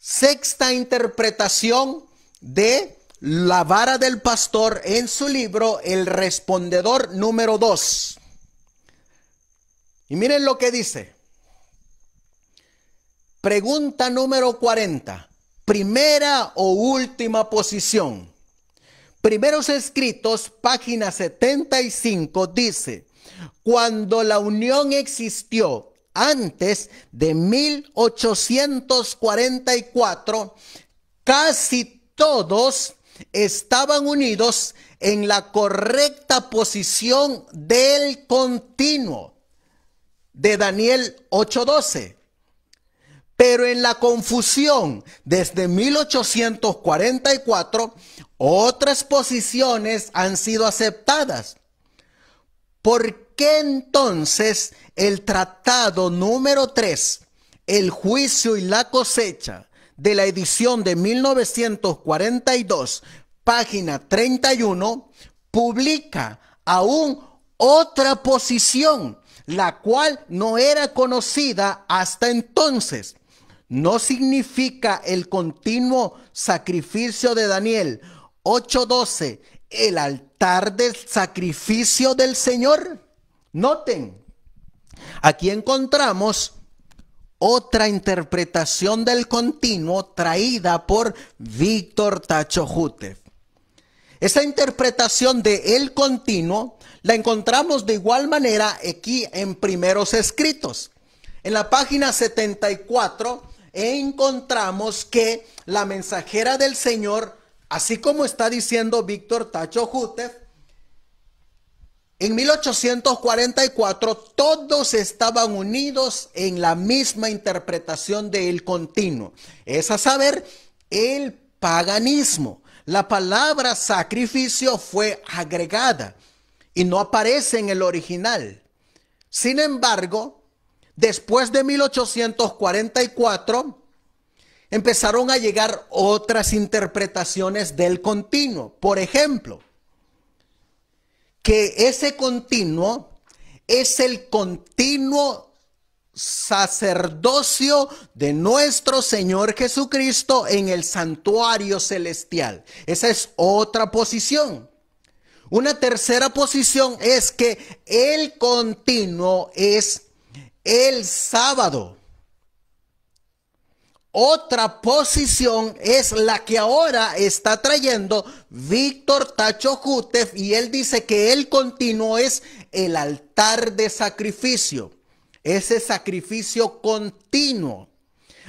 [SPEAKER 2] Sexta interpretación de la vara del pastor en su libro El Respondedor número 2. Y miren lo que dice. Pregunta número 40. Primera o última posición. Primeros escritos, página 75, dice, cuando la Unión existió antes de 1844, casi todos estaban unidos en la correcta posición del continuo de Daniel 8:12. Pero en la confusión, desde 1844, otras posiciones han sido aceptadas. ¿Por qué entonces el tratado número 3, el juicio y la cosecha de la edición de 1942, página 31, publica aún otra posición la cual no era conocida hasta entonces. No significa el continuo sacrificio de Daniel 8:12, el altar del sacrificio del Señor. Noten, aquí encontramos otra interpretación del continuo traída por Víctor Tacho Esa interpretación de el continuo la encontramos de igual manera aquí en primeros escritos. En la página 74 encontramos que la mensajera del Señor, así como está diciendo Víctor Tacho Jutef, en 1844 todos estaban unidos en la misma interpretación del continuo, es a saber, el paganismo. La palabra sacrificio fue agregada y no aparece en el original. Sin embargo, después de 1844, empezaron a llegar otras interpretaciones del continuo. Por ejemplo, que ese continuo es el continuo sacerdocio de nuestro Señor Jesucristo en el santuario celestial. Esa es otra posición. Una tercera posición es que el continuo es el sábado. Otra posición es la que ahora está trayendo Víctor Tacho Jutef y él dice que el continuo es el altar de sacrificio, ese sacrificio continuo.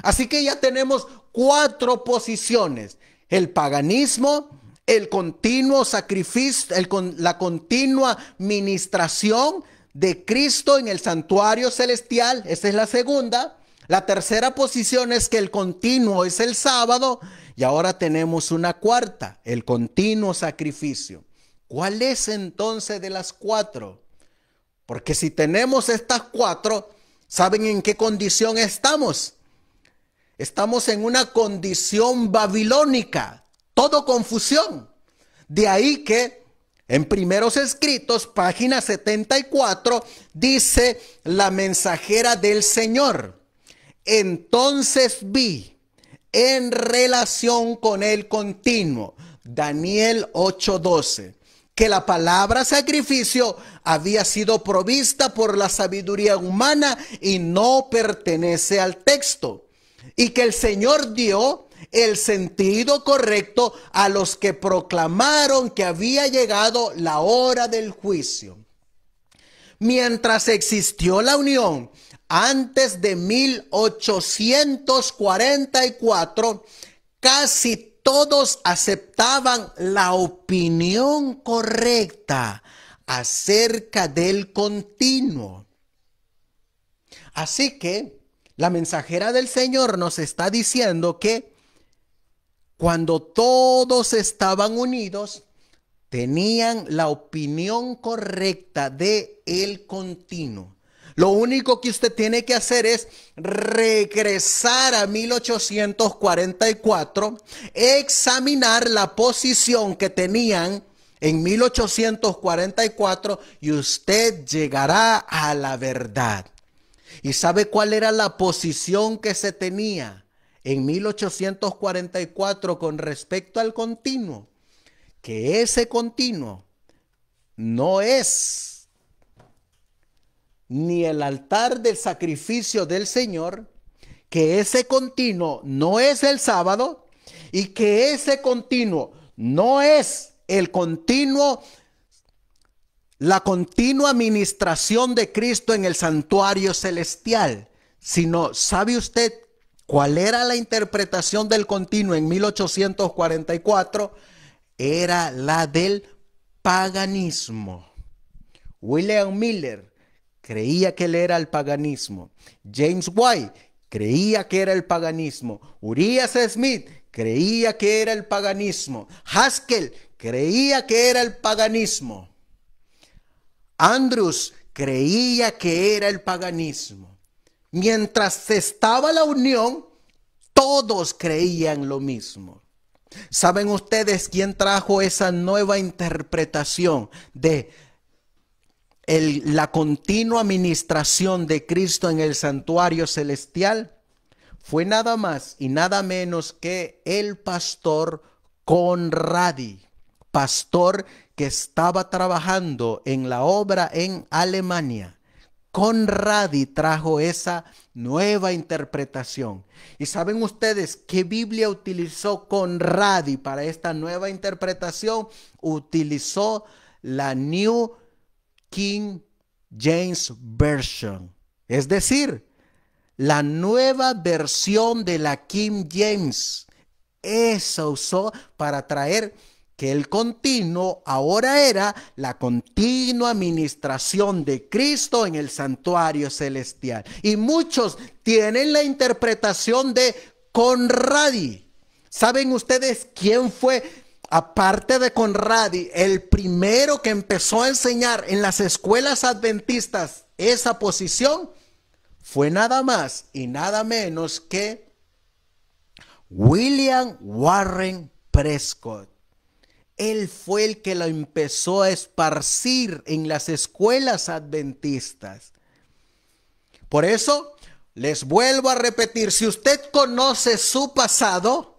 [SPEAKER 2] Así que ya tenemos cuatro posiciones, el paganismo, el continuo sacrificio, la continua ministración de Cristo en el santuario celestial. Esa es la segunda. La tercera posición es que el continuo es el sábado y ahora tenemos una cuarta, el continuo sacrificio. ¿Cuál es entonces de las cuatro? Porque si tenemos estas cuatro, ¿saben en qué condición estamos? Estamos en una condición babilónica, todo confusión. De ahí que en primeros escritos, página 74, dice la mensajera del Señor. Entonces vi en relación con el continuo, Daniel 8:12, que la palabra sacrificio había sido provista por la sabiduría humana y no pertenece al texto, y que el Señor dio el sentido correcto a los que proclamaron que había llegado la hora del juicio. Mientras existió la unión, antes de 1844, casi todos aceptaban la opinión correcta acerca del continuo. Así que la mensajera del Señor nos está diciendo que cuando todos estaban unidos, tenían la opinión correcta de el continuo. Lo único que usted tiene que hacer es regresar a 1844, examinar la posición que tenían en 1844 y usted llegará a la verdad. ¿Y sabe cuál era la posición que se tenía? en 1844 con respecto al continuo, que ese continuo no es ni el altar del sacrificio del Señor, que ese continuo no es el sábado y que ese continuo no es el continuo la continua administración de Cristo en el santuario celestial, sino ¿sabe usted ¿Cuál era la interpretación del continuo en 1844? Era la del paganismo. William Miller creía que él era el paganismo. James White creía que era el paganismo. Urias Smith creía que era el paganismo. Haskell creía que era el paganismo. Andrews creía que era el paganismo. Mientras estaba la unión, todos creían lo mismo. ¿Saben ustedes quién trajo esa nueva interpretación de la continua administración de Cristo en el santuario celestial? Fue nada más y nada menos que el pastor Conradi, pastor que estaba trabajando en la obra en Alemania. Conradi trajo esa nueva interpretación. ¿Y saben ustedes qué Biblia utilizó Conradi para esta nueva interpretación? Utilizó la New King James Version. Es decir, la nueva versión de la King James. eso usó para traer que el continuo ahora era la continua administración de Cristo en el santuario celestial. Y muchos tienen la interpretación de Conradi. ¿Saben ustedes quién fue, aparte de Conradi, el primero que empezó a enseñar en las escuelas adventistas esa posición? Fue nada más y nada menos que William Warren Prescott. Él fue el que lo empezó a esparcir en las escuelas adventistas. Por eso, les vuelvo a repetir, si usted conoce su pasado,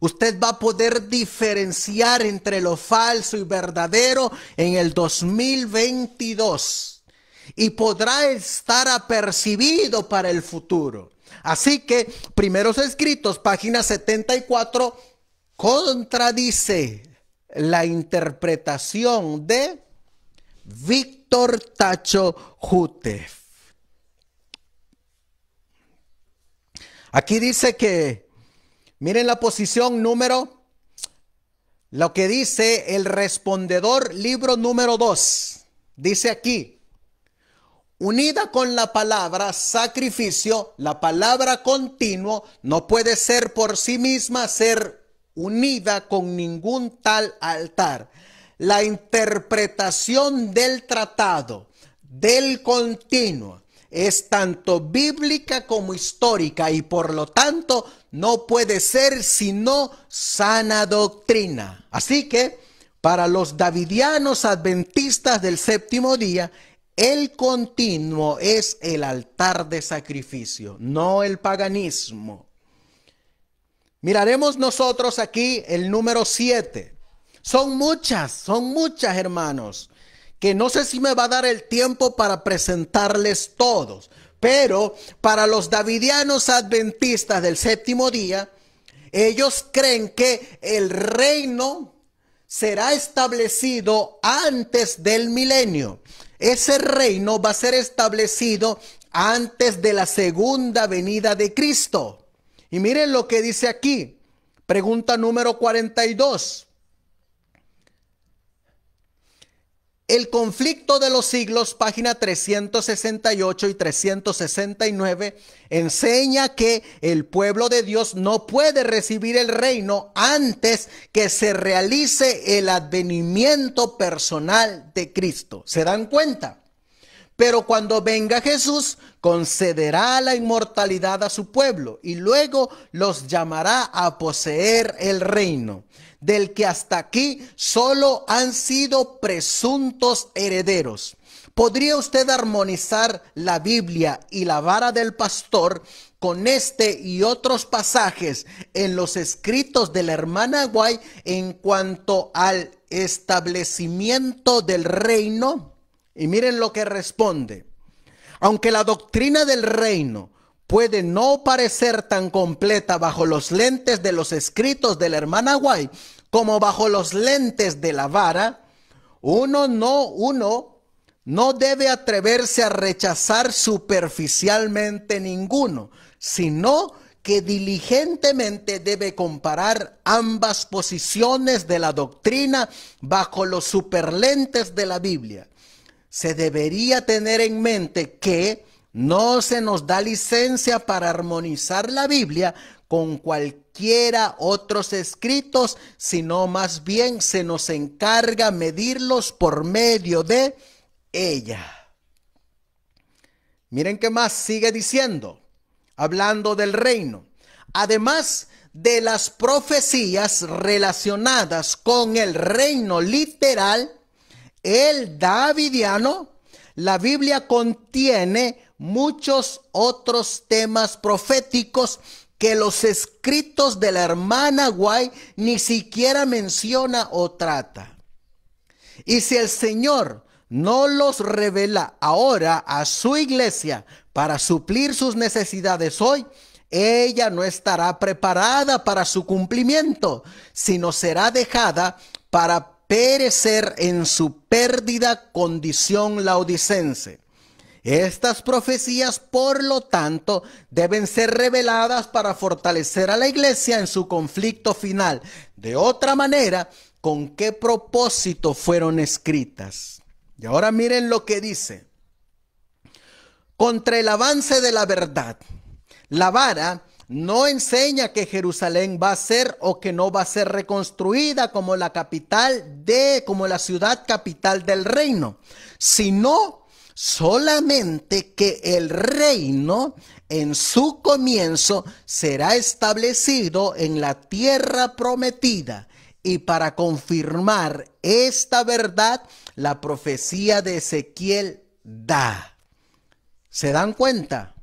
[SPEAKER 2] usted va a poder diferenciar entre lo falso y verdadero en el 2022 y podrá estar apercibido para el futuro. Así que, primeros escritos, página 74, contradice la interpretación de Víctor Tacho Jutef. Aquí dice que, miren la posición número, lo que dice el respondedor libro número 2. Dice aquí, unida con la palabra sacrificio, la palabra continuo no puede ser por sí misma ser unida con ningún tal altar. La interpretación del tratado, del continuo, es tanto bíblica como histórica y por lo tanto no puede ser sino sana doctrina. Así que para los davidianos adventistas del séptimo día, el continuo es el altar de sacrificio, no el paganismo. Miraremos nosotros aquí el número 7. Son muchas, son muchas, hermanos, que no sé si me va a dar el tiempo para presentarles todos, pero para los davidianos adventistas del séptimo día, ellos creen que el reino será establecido antes del milenio. Ese reino va a ser establecido antes de la segunda venida de Cristo. Y miren lo que dice aquí. Pregunta número 42. El conflicto de los siglos, página 368 y 369, enseña que el pueblo de Dios no puede recibir el reino antes que se realice el advenimiento personal de Cristo. ¿Se dan cuenta? Pero cuando venga Jesús, concederá la inmortalidad a su pueblo y luego los llamará a poseer el reino, del que hasta aquí solo han sido presuntos herederos. ¿Podría usted armonizar la Biblia y la vara del pastor con este y otros pasajes en los escritos de la hermana Guay en cuanto al establecimiento del reino? Y miren lo que responde. Aunque la doctrina del reino puede no parecer tan completa bajo los lentes de los escritos de la hermana Guay como bajo los lentes de la vara, uno no, uno no debe atreverse a rechazar superficialmente ninguno, sino que diligentemente debe comparar ambas posiciones de la doctrina bajo los superlentes de la Biblia se debería tener en mente que no se nos da licencia para armonizar la Biblia con cualquiera otros escritos, sino más bien se nos encarga medirlos por medio de ella. Miren qué más sigue diciendo, hablando del reino. Además de las profecías relacionadas con el reino literal, el davidiano, la Biblia contiene muchos otros temas proféticos que los escritos de la hermana Guay ni siquiera menciona o trata. Y si el Señor no los revela ahora a su iglesia para suplir sus necesidades hoy, ella no estará preparada para su cumplimiento, sino será dejada para perecer en su pérdida condición laodicense. Estas profecías, por lo tanto, deben ser reveladas para fortalecer a la iglesia en su conflicto final. De otra manera, ¿con qué propósito fueron escritas? Y ahora miren lo que dice. Contra el avance de la verdad, la vara no enseña que Jerusalén va a ser o que no va a ser reconstruida como la capital de, como la ciudad capital del reino, sino solamente que el reino en su comienzo será establecido en la tierra prometida. Y para confirmar esta verdad, la profecía de Ezequiel da. ¿Se dan cuenta?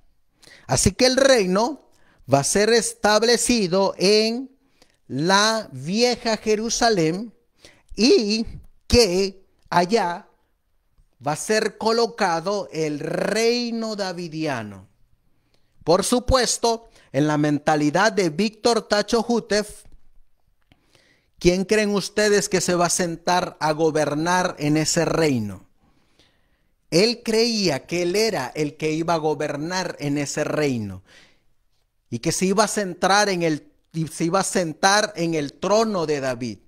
[SPEAKER 2] Así que el reino va a ser establecido en la vieja Jerusalén y que allá va a ser colocado el reino davidiano. Por supuesto, en la mentalidad de Víctor Tacho Jutef, ¿quién creen ustedes que se va a sentar a gobernar en ese reino? Él creía que él era el que iba a gobernar en ese reino y que se iba a en el se iba a sentar en el trono de David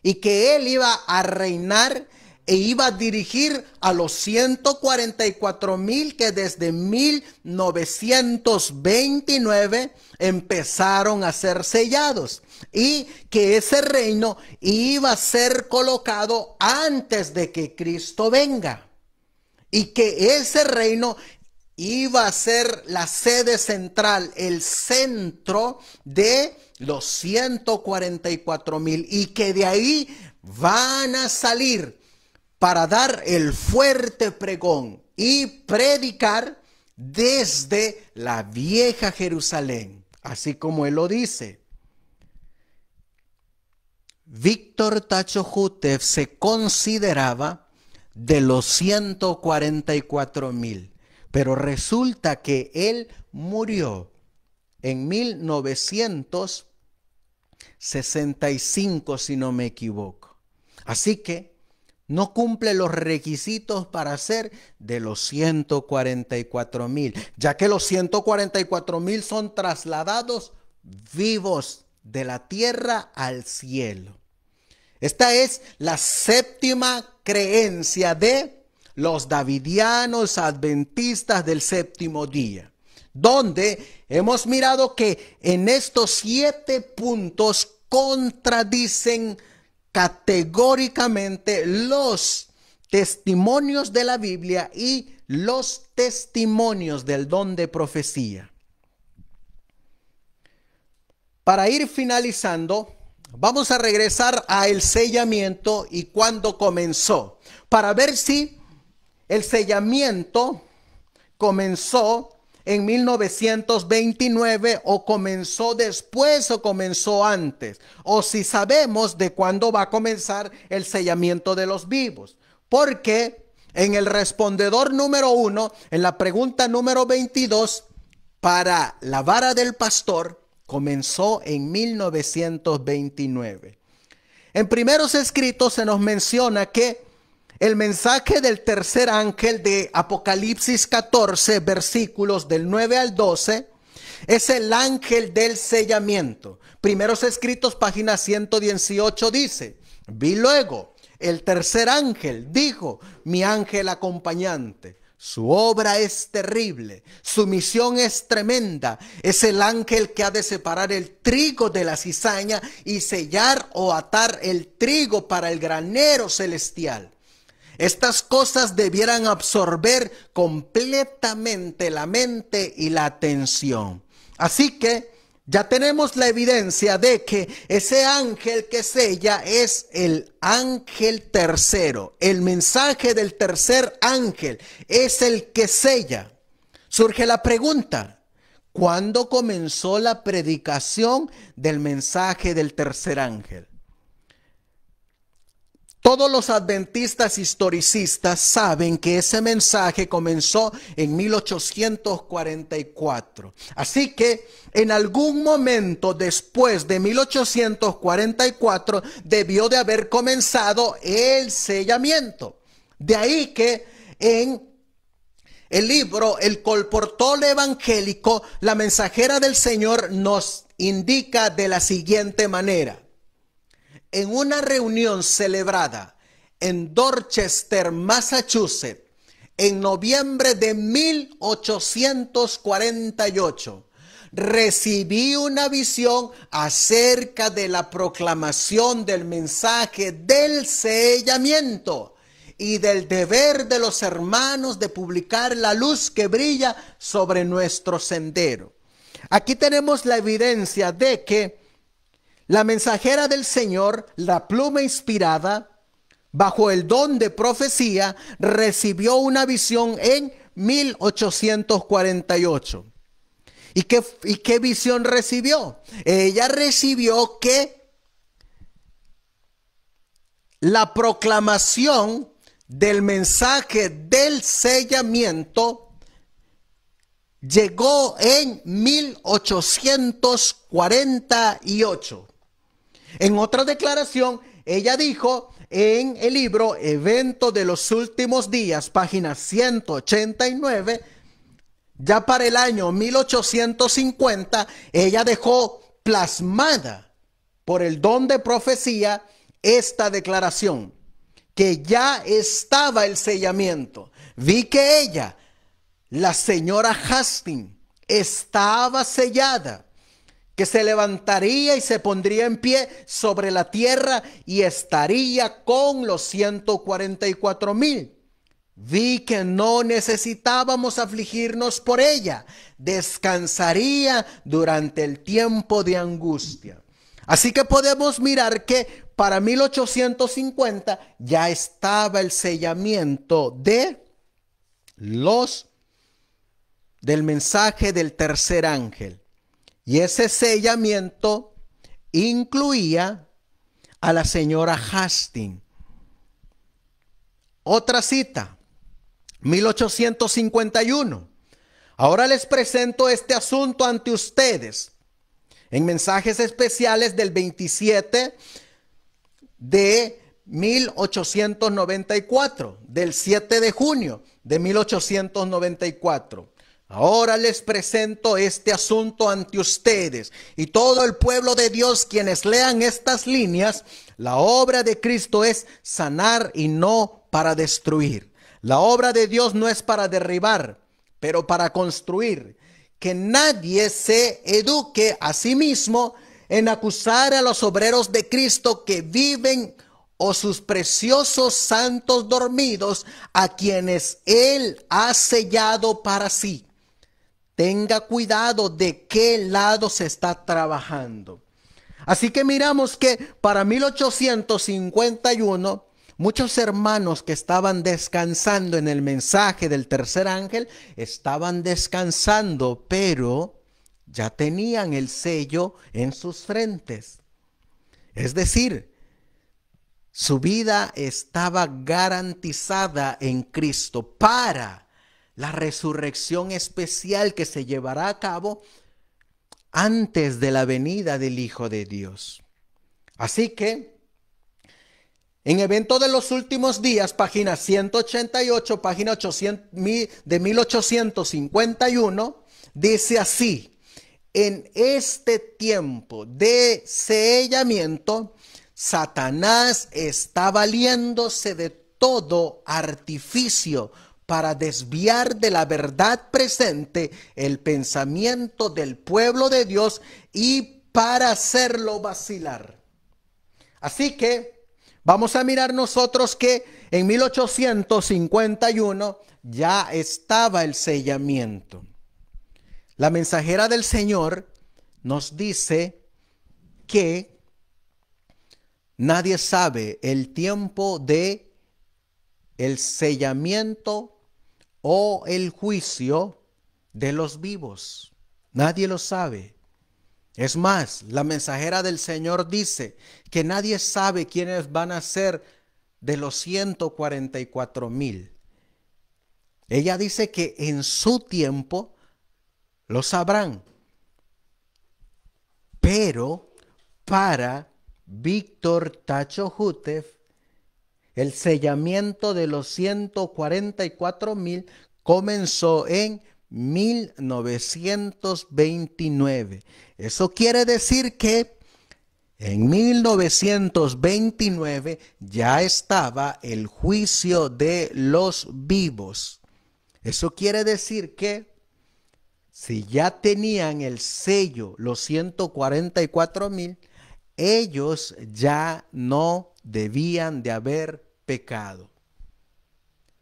[SPEAKER 2] y que él iba a reinar e iba a dirigir a los 144 mil que desde 1929 empezaron a ser sellados y que ese reino iba a ser colocado antes de que Cristo venga y que ese reino iba a ser la sede central, el centro de los 144 mil y que de ahí van a salir para dar el fuerte pregón y predicar desde la vieja Jerusalén, así como él lo dice. Víctor Tacho se consideraba de los 144 mil pero resulta que él murió en 1965, si no me equivoco. Así que no cumple los requisitos para ser de los 144 mil, ya que los 144 mil son trasladados vivos de la tierra al cielo. Esta es la séptima creencia de los davidianos adventistas del séptimo día, donde hemos mirado que en estos siete puntos contradicen categóricamente los testimonios de la Biblia y los testimonios del don de profecía. Para ir finalizando, vamos a regresar a el sellamiento y cuando comenzó, para ver si el sellamiento comenzó en 1929 o comenzó después o comenzó antes, o si sabemos de cuándo va a comenzar el sellamiento de los vivos, porque en el respondedor número uno, en la pregunta número 22, para la vara del pastor, comenzó en 1929. En primeros escritos se nos menciona que el mensaje del tercer ángel de Apocalipsis 14, versículos del 9 al 12, es el ángel del sellamiento. Primeros escritos, página 118, dice, vi luego, el tercer ángel dijo, mi ángel acompañante. Su obra es terrible, su misión es tremenda. Es el ángel que ha de separar el trigo de la cizaña y sellar o atar el trigo para el granero celestial. Estas cosas debieran absorber completamente la mente y la atención. Así que ya tenemos la evidencia de que ese ángel que sella es el ángel tercero. El mensaje del tercer ángel es el que sella. Surge la pregunta, ¿cuándo comenzó la predicación del mensaje del tercer ángel? Todos los adventistas historicistas saben que ese mensaje comenzó en 1844. Así que en algún momento después de 1844 debió de haber comenzado el sellamiento. De ahí que en el libro El colportol evangélico, la mensajera del Señor nos indica de la siguiente manera en una reunión celebrada en Dorchester, Massachusetts, en noviembre de 1848, recibí una visión acerca de la proclamación del mensaje del sellamiento y del deber de los hermanos de publicar la luz que brilla sobre nuestro sendero. Aquí tenemos la evidencia de que la mensajera del Señor, la pluma inspirada, bajo el don de profecía, recibió una visión en 1848. ¿Y qué, visión recibió? Ella recibió que la proclamación del mensaje del sellamiento llegó en 1848. En otra declaración, ella dijo en el libro Evento de los Últimos Días, página 189, ya para el año 1850, ella dejó plasmada por el don de profecía esta declaración, que ya estaba el sellamiento. Vi que ella, la señora Hastings, estaba sellada que se levantaría y se pondría en pie sobre la tierra y estaría con los 144 mil. Vi que no necesitábamos afligirnos por ella, descansaría durante el tiempo de angustia. Así que podemos mirar que para 1850 ya estaba el sellamiento de los del mensaje del tercer ángel. Y ese sellamiento incluía a la señora Hastings. Otra cita, 1851. Ahora les presento este asunto ante ustedes en mensajes especiales del 27 de 1894, del 7 de junio de 1894. Ahora les presento este asunto ante ustedes y todo el pueblo de Dios quienes lean estas líneas. La obra de Cristo es sanar y no para destruir. La obra de Dios no es para derribar, pero para construir. Que nadie se eduque a sí mismo en acusar a los obreros de Cristo que viven o sus preciosos santos dormidos a quienes Él ha sellado para sí. Tenga cuidado de qué lado se está trabajando. Así que miramos que para 1851, muchos hermanos que estaban descansando en el mensaje del tercer ángel, estaban descansando, pero ya tenían el sello en sus frentes. Es decir, su vida estaba garantizada en Cristo para la resurrección especial que se llevará a cabo antes de la venida del Hijo de Dios. Así que, en evento de los últimos días, página 188, página de 1851, dice así, en este tiempo de sellamiento, Satanás está valiéndose de todo artificio para desviar de la verdad presente el pensamiento del pueblo de Dios y para hacerlo vacilar. Así que vamos a mirar nosotros que en 1851 ya estaba el sellamiento. La mensajera del Señor nos dice que nadie sabe el tiempo de el sellamiento o el juicio de los vivos. Nadie lo sabe. Es más, la mensajera del Señor dice que nadie sabe quiénes van a ser de los 144 mil. Ella dice que en su tiempo lo sabrán. Pero para Víctor Tacho el sellamiento de los 144 mil comenzó en 1929. Eso quiere decir que en 1929 ya estaba el juicio de los vivos. Eso quiere decir que si ya tenían el sello, los 144 mil, ellos ya no debían de haber pecado.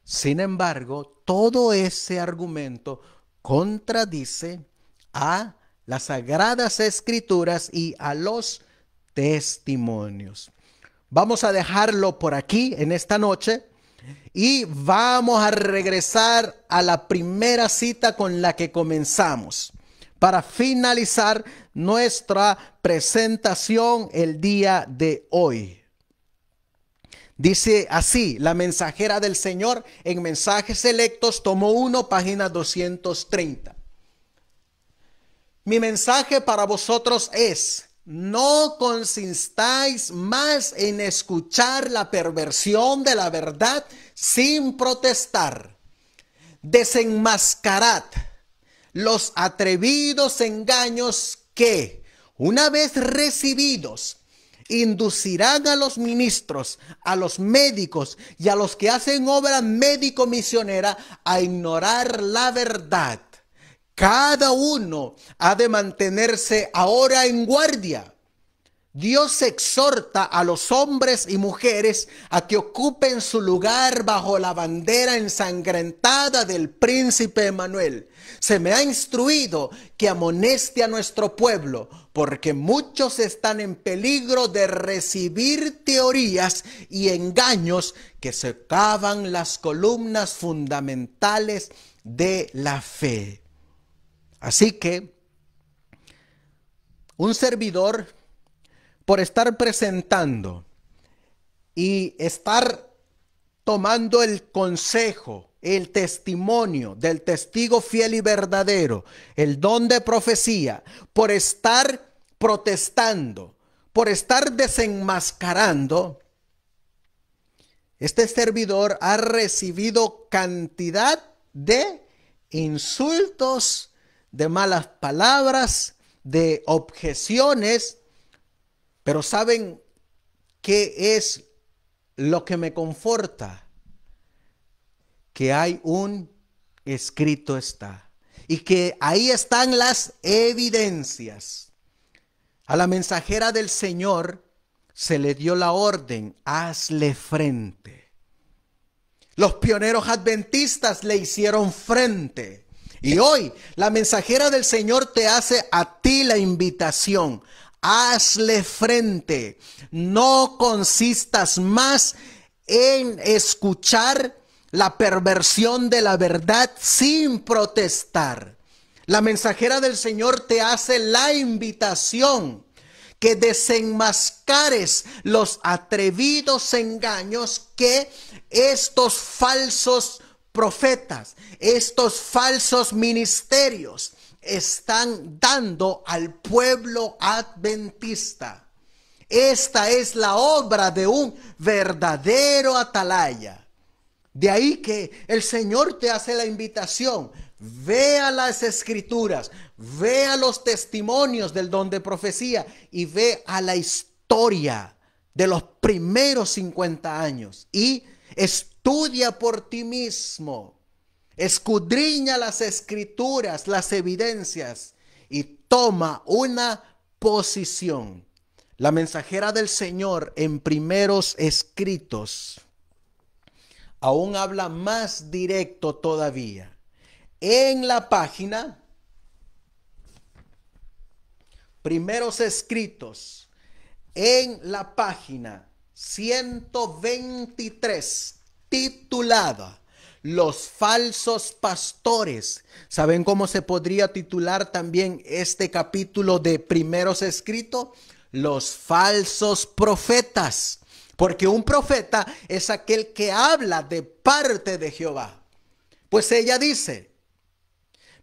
[SPEAKER 2] Sin embargo, todo ese argumento contradice a las sagradas escrituras y a los testimonios. Vamos a dejarlo por aquí en esta noche y vamos a regresar a la primera cita con la que comenzamos para finalizar nuestra presentación el día de hoy. Dice así, la mensajera del Señor en mensajes Electos, tomo 1, página 230. Mi mensaje para vosotros es, no consistáis más en escuchar la perversión de la verdad sin protestar. Desenmascarad los atrevidos engaños que, una vez recibidos, inducirán a los ministros, a los médicos y a los que hacen obra médico-misionera a ignorar la verdad. Cada uno ha de mantenerse ahora en guardia. Dios exhorta a los hombres y mujeres a que ocupen su lugar bajo la bandera ensangrentada del príncipe Emanuel. Se me ha instruido que amoneste a nuestro pueblo, porque muchos están en peligro de recibir teorías y engaños que secaban las columnas fundamentales de la fe. Así que un servidor, por estar presentando y estar tomando el consejo, el testimonio del testigo fiel y verdadero, el don de profecía, por estar protestando, por estar desenmascarando, este servidor ha recibido cantidad de insultos, de malas palabras, de objeciones, pero ¿saben qué es lo que me conforta? que hay un escrito está y que ahí están las evidencias. A la mensajera del Señor se le dio la orden, hazle frente. Los pioneros adventistas le hicieron frente. Y hoy la mensajera del Señor te hace a ti la invitación, hazle frente. No consistas más en escuchar la perversión de la verdad sin protestar. La mensajera del Señor te hace la invitación que desenmascares los atrevidos engaños que estos falsos profetas, estos falsos ministerios están dando al pueblo adventista. Esta es la obra de un verdadero atalaya. De ahí que el Señor te hace la invitación. Vea las escrituras, vea los testimonios del don de profecía y ve a la historia de los primeros 50 años y estudia por ti mismo. Escudriña las escrituras, las evidencias y toma una posición. La mensajera del Señor en primeros escritos aún habla más directo todavía. En la página, primeros escritos, en la página 123, titulada Los falsos pastores. ¿Saben cómo se podría titular también este capítulo de primeros escritos? Los falsos profetas. Porque un profeta es aquel que habla de parte de Jehová. Pues ella dice,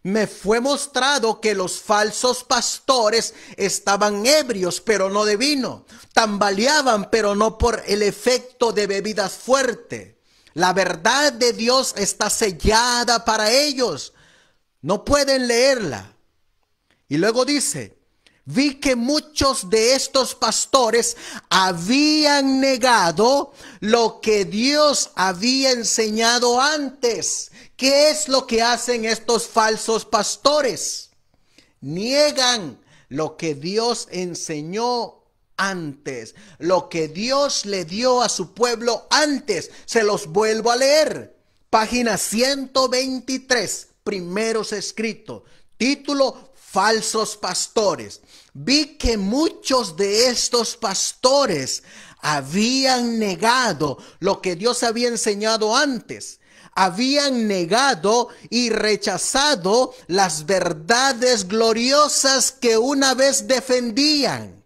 [SPEAKER 2] me fue mostrado que los falsos pastores estaban ebrios, pero no de vino, tambaleaban, pero no por el efecto de bebidas fuertes. La verdad de Dios está sellada para ellos. No pueden leerla. Y luego dice, vi que muchos de estos pastores habían negado lo que Dios había enseñado antes. ¿Qué es lo que hacen estos falsos pastores? Niegan lo que Dios enseñó antes, lo que Dios le dio a su pueblo antes. Se los vuelvo a leer. Página 123, primeros escritos. Título, falsos pastores. Vi que muchos de estos pastores habían negado lo que Dios había enseñado antes. Habían negado y rechazado las verdades gloriosas que una vez defendían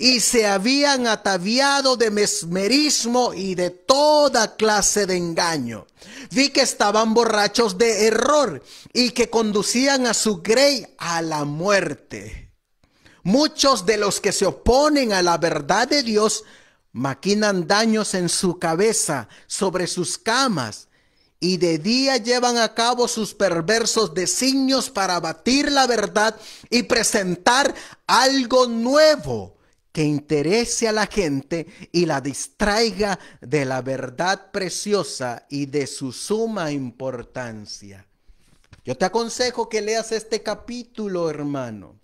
[SPEAKER 2] y se habían ataviado de mesmerismo y de toda clase de engaño. Vi que estaban borrachos de error y que conducían a su grey a la muerte. Muchos de los que se oponen a la verdad de Dios maquinan daños en su cabeza, sobre sus camas, y de día llevan a cabo sus perversos designios para batir la verdad y presentar algo nuevo que interese a la gente y la distraiga de la verdad preciosa y de su suma importancia. Yo te aconsejo que leas este capítulo, hermano.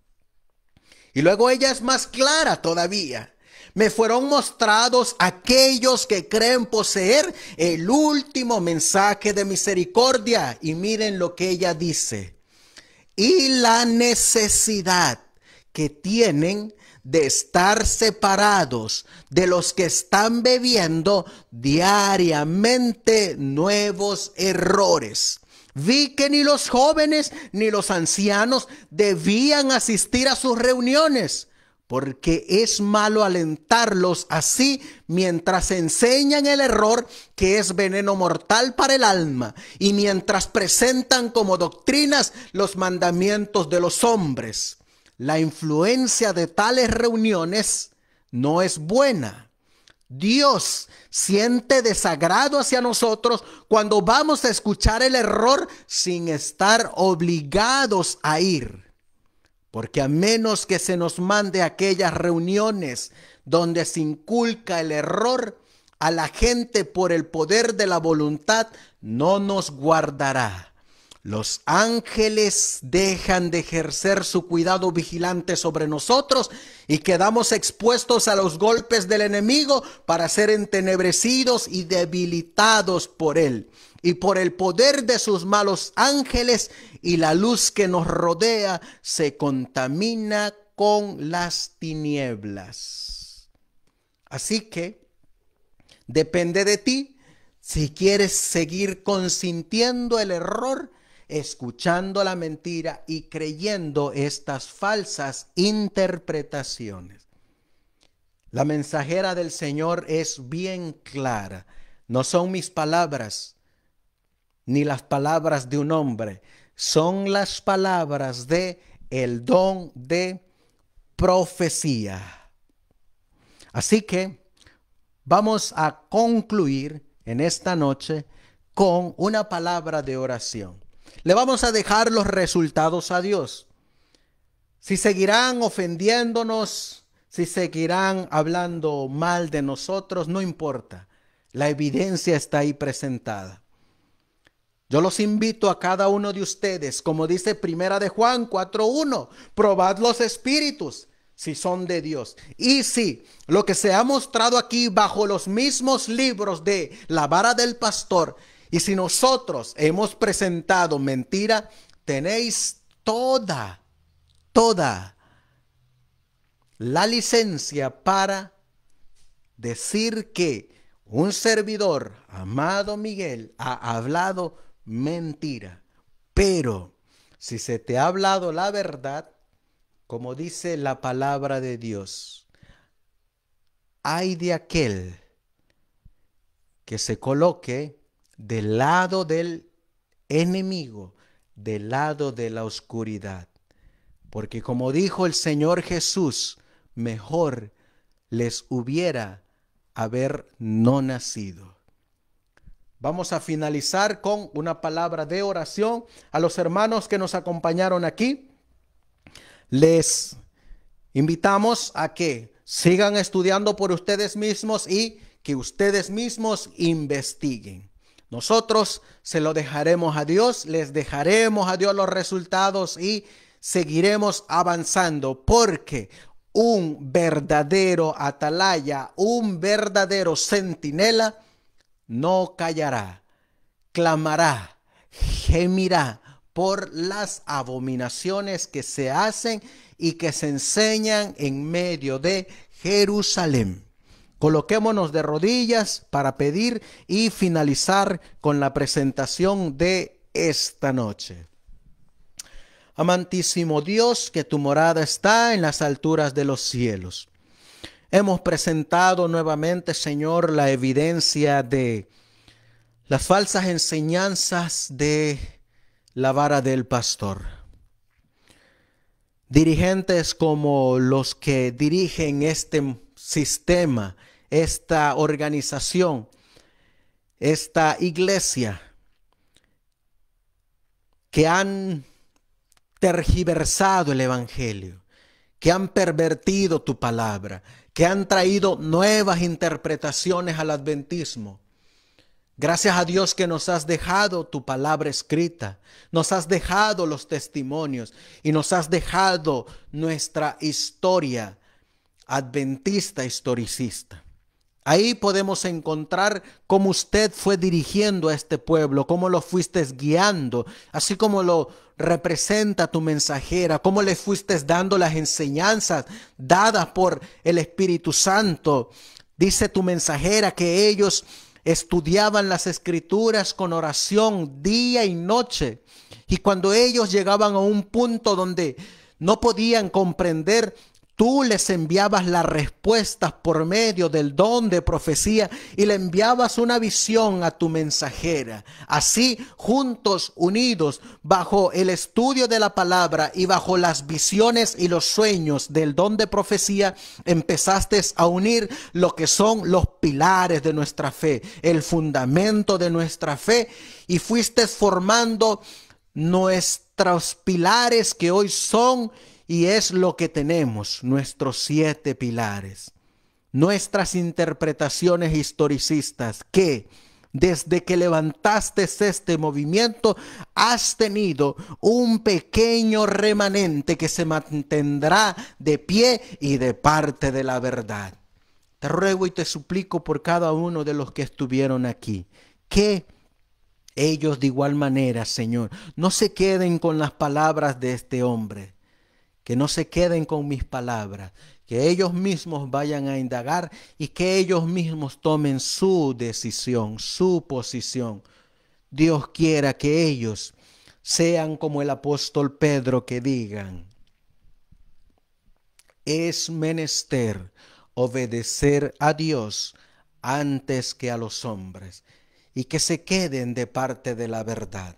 [SPEAKER 2] Y luego ella es más clara todavía. Me fueron mostrados aquellos que creen poseer el último mensaje de misericordia. Y miren lo que ella dice. Y la necesidad que tienen de estar separados de los que están bebiendo diariamente nuevos errores. Vi que ni los jóvenes ni los ancianos debían asistir a sus reuniones, porque es malo alentarlos así mientras enseñan el error que es veneno mortal para el alma y mientras presentan como doctrinas los mandamientos de los hombres la influencia de tales reuniones no es buena. Dios siente desagrado hacia nosotros cuando vamos a escuchar el error sin estar obligados a ir. Porque a menos que se nos mande aquellas reuniones donde se inculca el error a la gente por el poder de la voluntad, no nos guardará. Los ángeles dejan de ejercer su cuidado vigilante sobre nosotros y quedamos expuestos a los golpes del enemigo para ser entenebrecidos y debilitados por él y por el poder de sus malos ángeles y la luz que nos rodea se contamina con las tinieblas. Así que depende de ti si quieres seguir consintiendo el error escuchando la mentira y creyendo estas falsas interpretaciones. La mensajera del Señor es bien clara. No son mis palabras ni las palabras de un hombre, son las palabras de el don de profecía. Así que vamos a concluir en esta noche con una palabra de oración. Le vamos a dejar los resultados a Dios. Si seguirán ofendiéndonos, si seguirán hablando mal de nosotros, no importa. La evidencia está ahí presentada. Yo los invito a cada uno de ustedes, como dice Primera de Juan 4.1, probad los espíritus si son de Dios. Y si lo que se ha mostrado aquí bajo los mismos libros de la vara del pastor y si nosotros hemos presentado mentira, tenéis toda, toda la licencia para decir que un servidor, amado Miguel, ha hablado mentira. Pero si se te ha hablado la verdad, como dice la palabra de Dios, hay de aquel que se coloque del lado del enemigo, del lado de la oscuridad. Porque como dijo el Señor Jesús, mejor les hubiera haber no nacido. Vamos a finalizar con una palabra de oración a los hermanos que nos acompañaron aquí. Les invitamos a que sigan estudiando por ustedes mismos y que ustedes mismos investiguen. Nosotros se lo dejaremos a Dios, les dejaremos a Dios los resultados y seguiremos avanzando porque un verdadero atalaya, un verdadero centinela, no callará, clamará, gemirá por las abominaciones que se hacen y que se enseñan en medio de Jerusalén. Coloquémonos de rodillas para pedir y finalizar con la presentación de esta noche. Amantísimo Dios, que tu morada está en las alturas de los cielos. Hemos presentado nuevamente, Señor, la evidencia de las falsas enseñanzas de la vara del pastor. Dirigentes como los que dirigen este sistema esta organización, esta iglesia, que han tergiversado el Evangelio, que han pervertido tu palabra, que han traído nuevas interpretaciones al adventismo. Gracias a Dios que nos has dejado tu palabra escrita, nos has dejado los testimonios y nos has dejado nuestra historia adventista historicista. Ahí podemos encontrar cómo usted fue dirigiendo a este pueblo, cómo lo fuiste guiando, así como lo representa tu mensajera, cómo le fuiste dando las enseñanzas dadas por el Espíritu Santo. Dice tu mensajera que ellos estudiaban las escrituras con oración día y noche. Y cuando ellos llegaban a un punto donde no podían comprender Tú les enviabas las respuestas por medio del don de profecía y le enviabas una visión a tu mensajera. Así, juntos, unidos, bajo el estudio de la palabra y bajo las visiones y los sueños del don de profecía, empezaste a unir lo que son los pilares de nuestra fe, el fundamento de nuestra fe, y fuiste formando nuestros pilares que hoy son y es lo que tenemos, nuestros siete pilares, nuestras interpretaciones historicistas que desde que levantaste este movimiento, has tenido un pequeño remanente que se mantendrá de pie y de parte de la verdad. Te ruego y te suplico por cada uno de los que estuvieron aquí, que ellos de igual manera, Señor, no se queden con las palabras de este hombre, que no se queden con mis palabras, que ellos mismos vayan a indagar y que ellos mismos tomen su decisión, su posición. Dios quiera que ellos sean como el apóstol Pedro que digan, es menester obedecer a Dios antes que a los hombres y que se queden de parte de la verdad.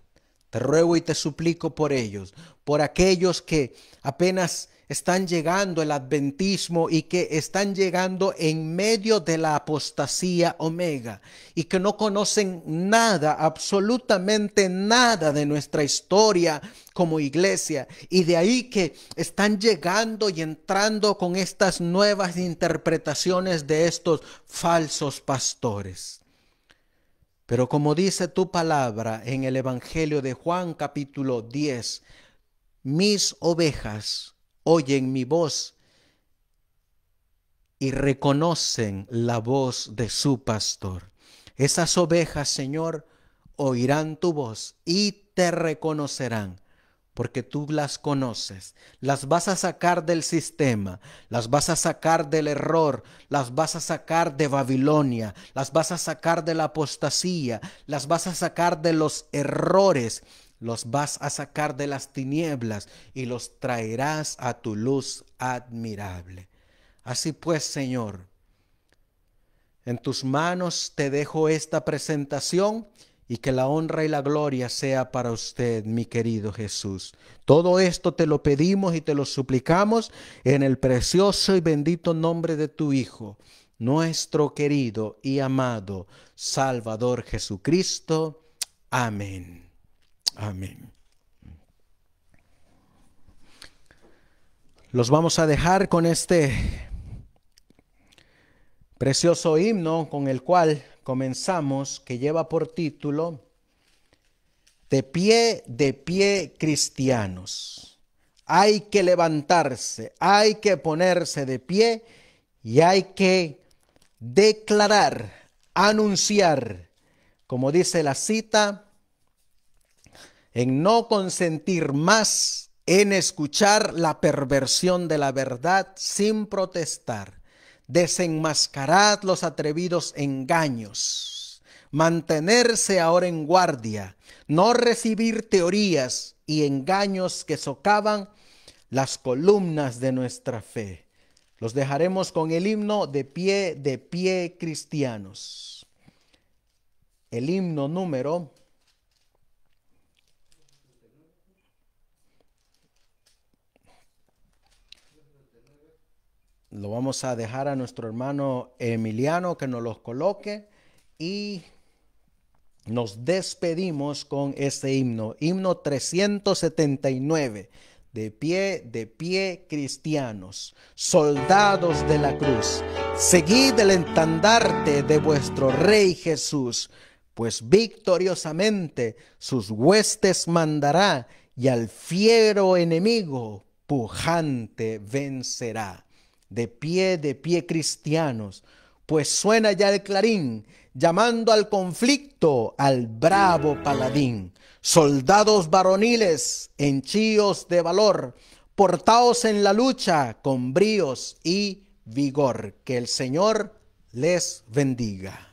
[SPEAKER 2] Te ruego y te suplico por ellos, por aquellos que apenas están llegando el adventismo y que están llegando en medio de la apostasía omega y que no conocen nada, absolutamente nada de nuestra historia como iglesia. Y de ahí que están llegando y entrando con estas nuevas interpretaciones de estos falsos pastores. Pero como dice tu palabra en el Evangelio de Juan capítulo 10, mis ovejas oyen mi voz y reconocen la voz de su pastor. Esas ovejas, Señor, oirán tu voz y te reconocerán porque tú las conoces. Las vas a sacar del sistema, las vas a sacar del error, las vas a sacar de Babilonia, las vas a sacar de la apostasía, las vas a sacar de los errores, los vas a sacar de las tinieblas y los traerás a tu luz admirable. Así pues, Señor, en tus manos te dejo esta presentación y que la honra y la gloria sea para usted, mi querido Jesús. Todo esto te lo pedimos y te lo suplicamos en el precioso y bendito nombre de tu Hijo, nuestro querido y amado Salvador Jesucristo. Amén. Amén. Los vamos a dejar con este precioso himno con el cual comenzamos, que lleva por título De pie, de pie cristianos. Hay que levantarse, hay que ponerse de pie y hay que declarar, anunciar, como dice la cita, en no consentir más en escuchar la perversión de la verdad sin protestar desenmascarad los atrevidos engaños, mantenerse ahora en guardia, no recibir teorías y engaños que socavan las columnas de nuestra fe. Los dejaremos con el himno de pie, de pie cristianos. El himno número lo vamos a dejar a nuestro hermano Emiliano que nos los coloque y nos despedimos con este himno, himno 379, de pie, de pie cristianos, soldados de la cruz, seguid el estandarte de vuestro Rey Jesús, pues victoriosamente sus huestes mandará y al fiero enemigo pujante vencerá de pie, de pie cristianos, pues suena ya el clarín, llamando al conflicto al bravo paladín. Soldados varoniles, henchíos de valor, portaos en la lucha con bríos y vigor. Que el Señor les bendiga.